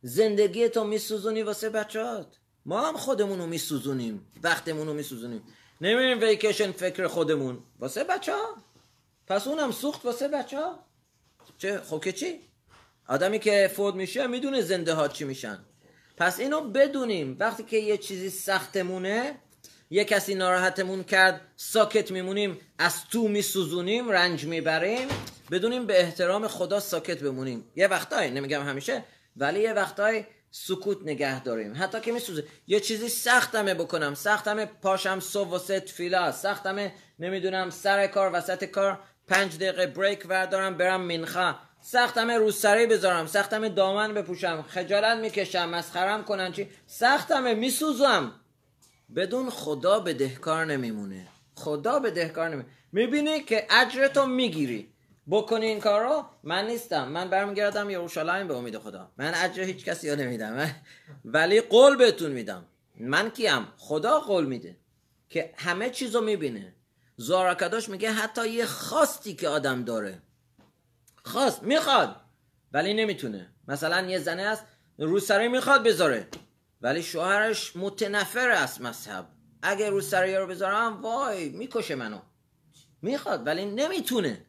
زندگی میسوزونی واسه بچه ما هم خودمون رو میسوزونیم وقتمون رو میسوزونیم نمیریم ویکیشن فکر خودمون واسه بچه ها پس اونم سوخت واسه بچه ها چه خب چی آدمی که فوت میشه میدونه زنده ها چی میشن پس اینو بدونیم وقتی که یه چیزی سختمونه یه کسی ناراحتمون کرد ساکت میمونیم از تو میسوزونیم رنج میبریم بدونیم به احترام خدا ساکت بمونیم یه وقتایی نمیگم همیشه ولی یه وقتایی سکوت نگه داریم حتی که میسوزه یه چیزی سختمه بکنم سختمه پاشم صبح و سه فیلا سختمه نمیدونم سر کار وسط کار پنج دقیقه بریک وردارم برم منخه سختمه روسری بذارم سختمه دامن بپوشم خجالت میکشم مسخرم کنن چی سختمه میسوزم بدون خدا به بدهکار نمیمونه خدا به بدهکار نمیمونه میبینی که اجرتو میگیری بکنی این کار رو من نیستم من برمیگردم یروشالایم به امید خدا من اجرا هیچ کسی رو نمیدم ولی قول بهتون میدم من کیم خدا قول میده که همه چیز رو میبینه زارکداش میگه حتی یه خواستی که آدم داره خواست میخواد ولی نمیتونه مثلا یه زنه است روسری میخواد بذاره ولی شوهرش متنفر است مذهب اگه روسری رو بذارم وای میکشه منو میخواد ولی نمیتونه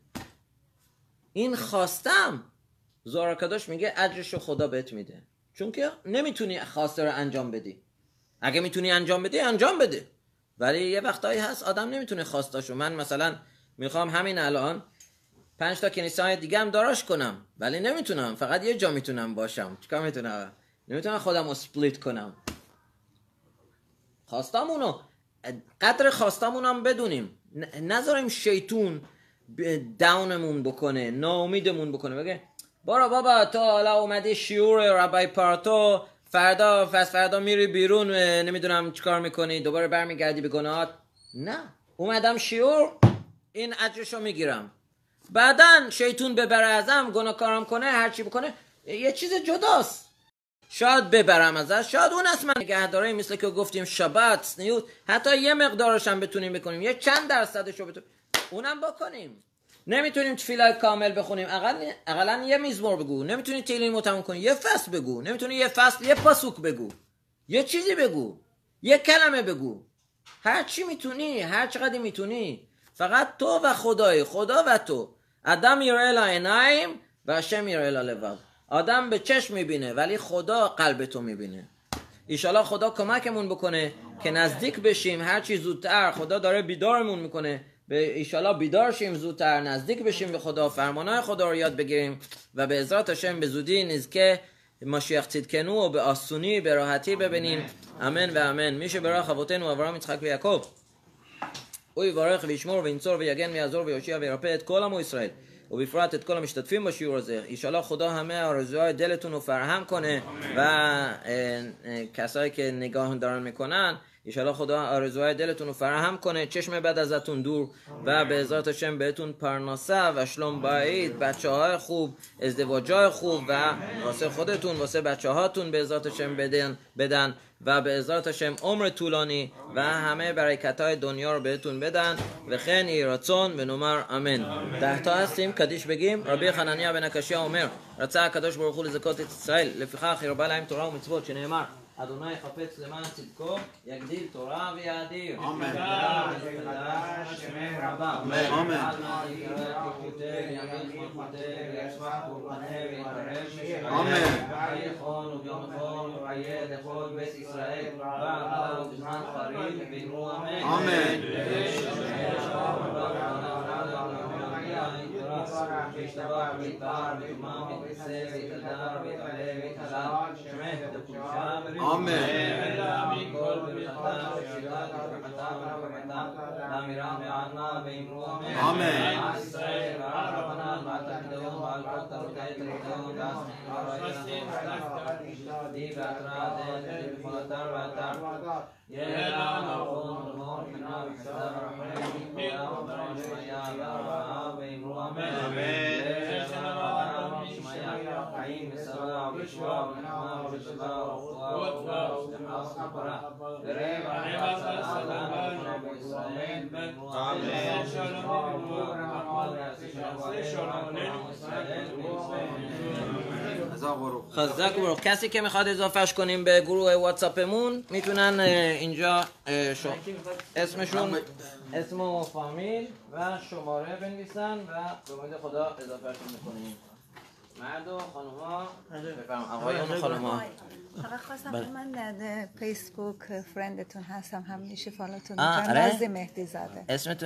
این خواستم کداش میگه اجرشو خدا بهت میده چون که نمیتونی خواسته رو انجام بدی اگه میتونی انجام بدی انجام بده ولی یه وقتایی هست آدم نمیتونه خواستاشو من مثلا میخوام همین الان پنج تا کنیسه دیگه هم داراش کنم ولی نمیتونم فقط یه جا میتونم باشم چیکار میتونم نمیتونم خودم رو سپلیت کنم خواستامونو قدر خواستامونو هم بدونیم نذاریم شیطون داونمون بکنه ناامیدمون بکنه بگه بارا بابا تا حالا اومدی شیور ربای پارتو فردا فس فردا میری بیرون نمیدونم چیکار میکنی دوباره برمیگردی به گناهات نه اومدم شیور این عجرشو میگیرم بعدا شیطون ببره ازم کارم کنه هرچی بکنه یه چیز جداست شاید ببرم ازش شاید اون اسم. من نگهداری مثل که گفتیم شبات نیوت حتی یه مقدارش هم بتونیم بکنیم یه چند درصدش رو بتونیم اونم بکنیم نمیتونیم تفیلای کامل بخونیم اقل یه میزمور بگو نمیتونی تیلین تموم کنی یه فصل بگو نمیتونی یه فصل یه پاسوک بگو یه چیزی بگو یه کلمه بگو هر چی میتونی هر چقدر میتونی فقط تو و خدای خدا و تو آدم الا عینایم و هشم الا لباب آدم به چشم میبینه ولی خدا قلب تو میبینه ایشالا خدا کمکمون بکنه که نزدیک بشیم هرچی زودتر خدا داره بیدارمون میکنه به ایشالا بیدار شیم زودتر نزدیک بشیم به خدا های خدا رو یاد بگیریم و به عزت هاشم به زودی نیز که تیدکنو و به آسونی به راحتی ببینیم امن و امن میشه برای خبوتین و ابرام اتخاک و یعقوب و יברך و וינצור و ויעזור ات کلم و و و بفرات ات کلم اشتدفیم با شیور הזה. ایشالا خدا همه آرزوهای دلتون رو فرهم کنه و کسایی که نگاه دارن میکنن ایشالا خدا آرزوهای دلتون رو فراهم کنه چشم بد ازتون دور و به ازارت شم بهتون پرناسه و شلوم باید بچه های خوب ازدواج های خوب و واسه خودتون واسه بچه هاتون به ازارت شم بدن, بدن و به ازارت شم عمر طولانی و همه برکت های دنیا رو بهتون بدن و خین ایراتون به نمر امین تا هستیم کدیش بگیم ربی خنانیه به کشیا عمر رצה הקדוש ברוך הוא לזכות את ישראל לפיכך הרבה להם תורה אדוני יחפץ למען צדקו, יגדיל תורה ויאדיר. אמן. אמן. אמן. Vishnava, Vitar, Amen. Amen. Amen. خزک خب، برو کسی که میخواد اضافهش کنیم به گروه واتساپمون میتونن اینجا شو اسمشون اسم و فامیل و شماره بنویسن و به خدا اضافهشون میکنیم مرد و خانم ها آقای و خانم ها فقط خواستم بله. من در فرندتون هستم همیشه فالوتون میکنم آره؟ مهدی زاده اسمتون